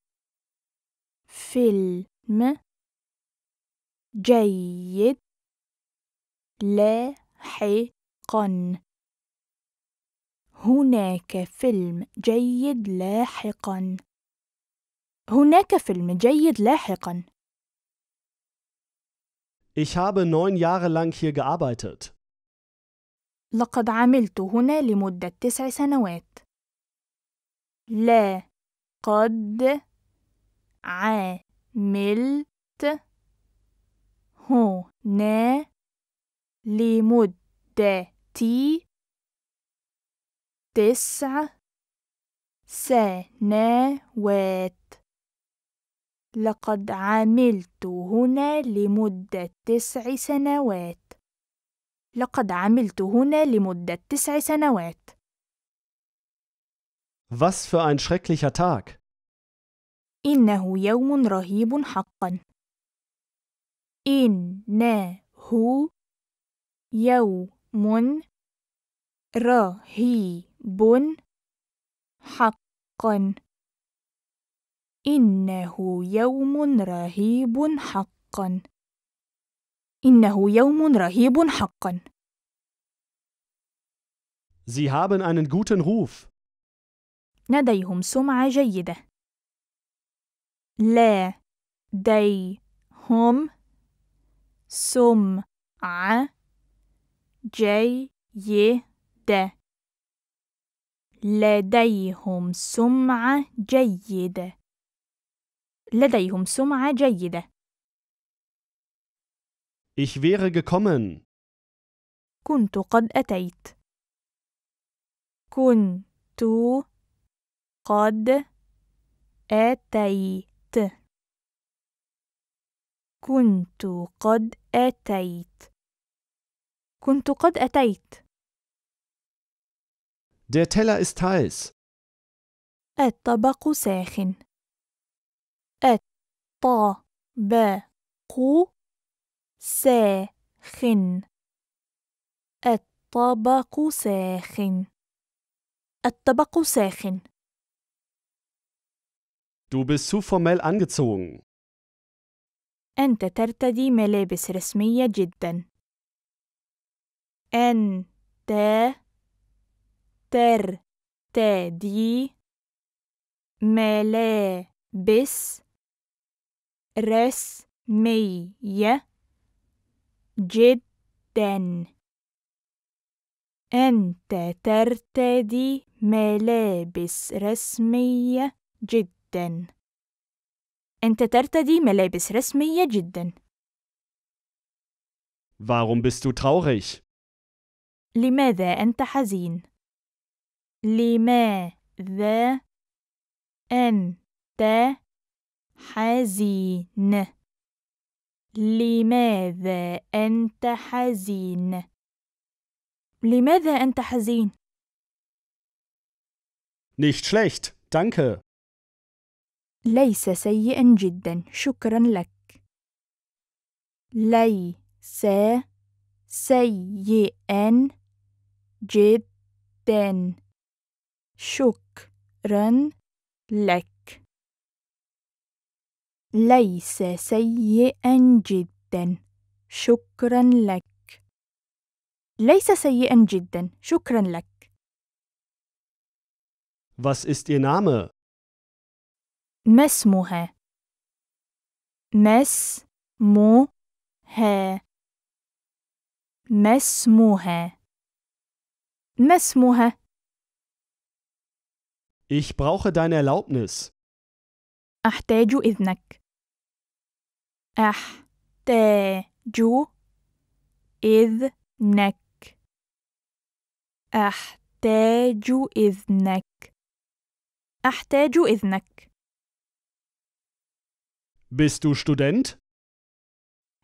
فيلم جيد لاحقا. هناك فيلم جيد لاحقا هناك فيلم جيد لاحقا Ich habe neun Jahre lang hier gearbeitet. لقد عملت هنا لمدة تسع سنوات. لا قد عملت هنا لمدة تسع سنوات لقد عملت هنا لمدة تسع سنوات لقد عملت هنا لمدة تسع سنوات Was für ein schrecklicher Tag. إنه يوم رهيب حقا. إنه يوم رهيب بن حقا إنه يوم رهيب حقا إنه يوم رهيب حقا Sie haben einen guten Ruf. لديهم سمعة جيدة. لا سمعة جيدة. لديهم سمعة جيدة لديهم سمعة جيدة Ich wäre gekommen. كنت قد أتيت. كنت قد أتيت. كنت قد أتيت. كنت قد أتيت. Der Teller ist heiß. الطبق ساخن. الطبق ساخن. الطبق ساخن. الطبق ساخن. Du bist zu formell angezogen. أنت ترتدي ملابس رسمية جدا. أنت tertedi ملابس رسمية جدا أنت ترتدي ملابس رسمية جدا أنت ترتدي ملابس رسمية جدا Warum bist du traurig? لماذا أنت حزين؟ لماذا أنت حزين؟ لماذا أنت حزين؟ لماذا أنت حزين؟ Nicht schlecht, danke. ليس سيئا جدا، شكرا لك. ليس سيئا جدا. شكرا لك ليس سيئا جدا شكرا لك ليس سيئا جدا شكرا لك Was ist ihr Name? ما اسمها؟ ما اسمها ما اسمها ما اسمها Ich brauche deine Erlaubnis. أحتاج إذنك. أحتاج إذنك. أحتاج إذنك. أحتاج إذنك. Bist du Student?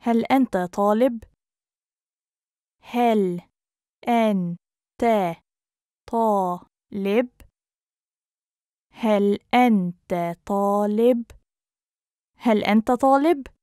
هل أنت طالب؟ هل أنت طالب؟ هل أنت طالب؟ هل أنت طالب؟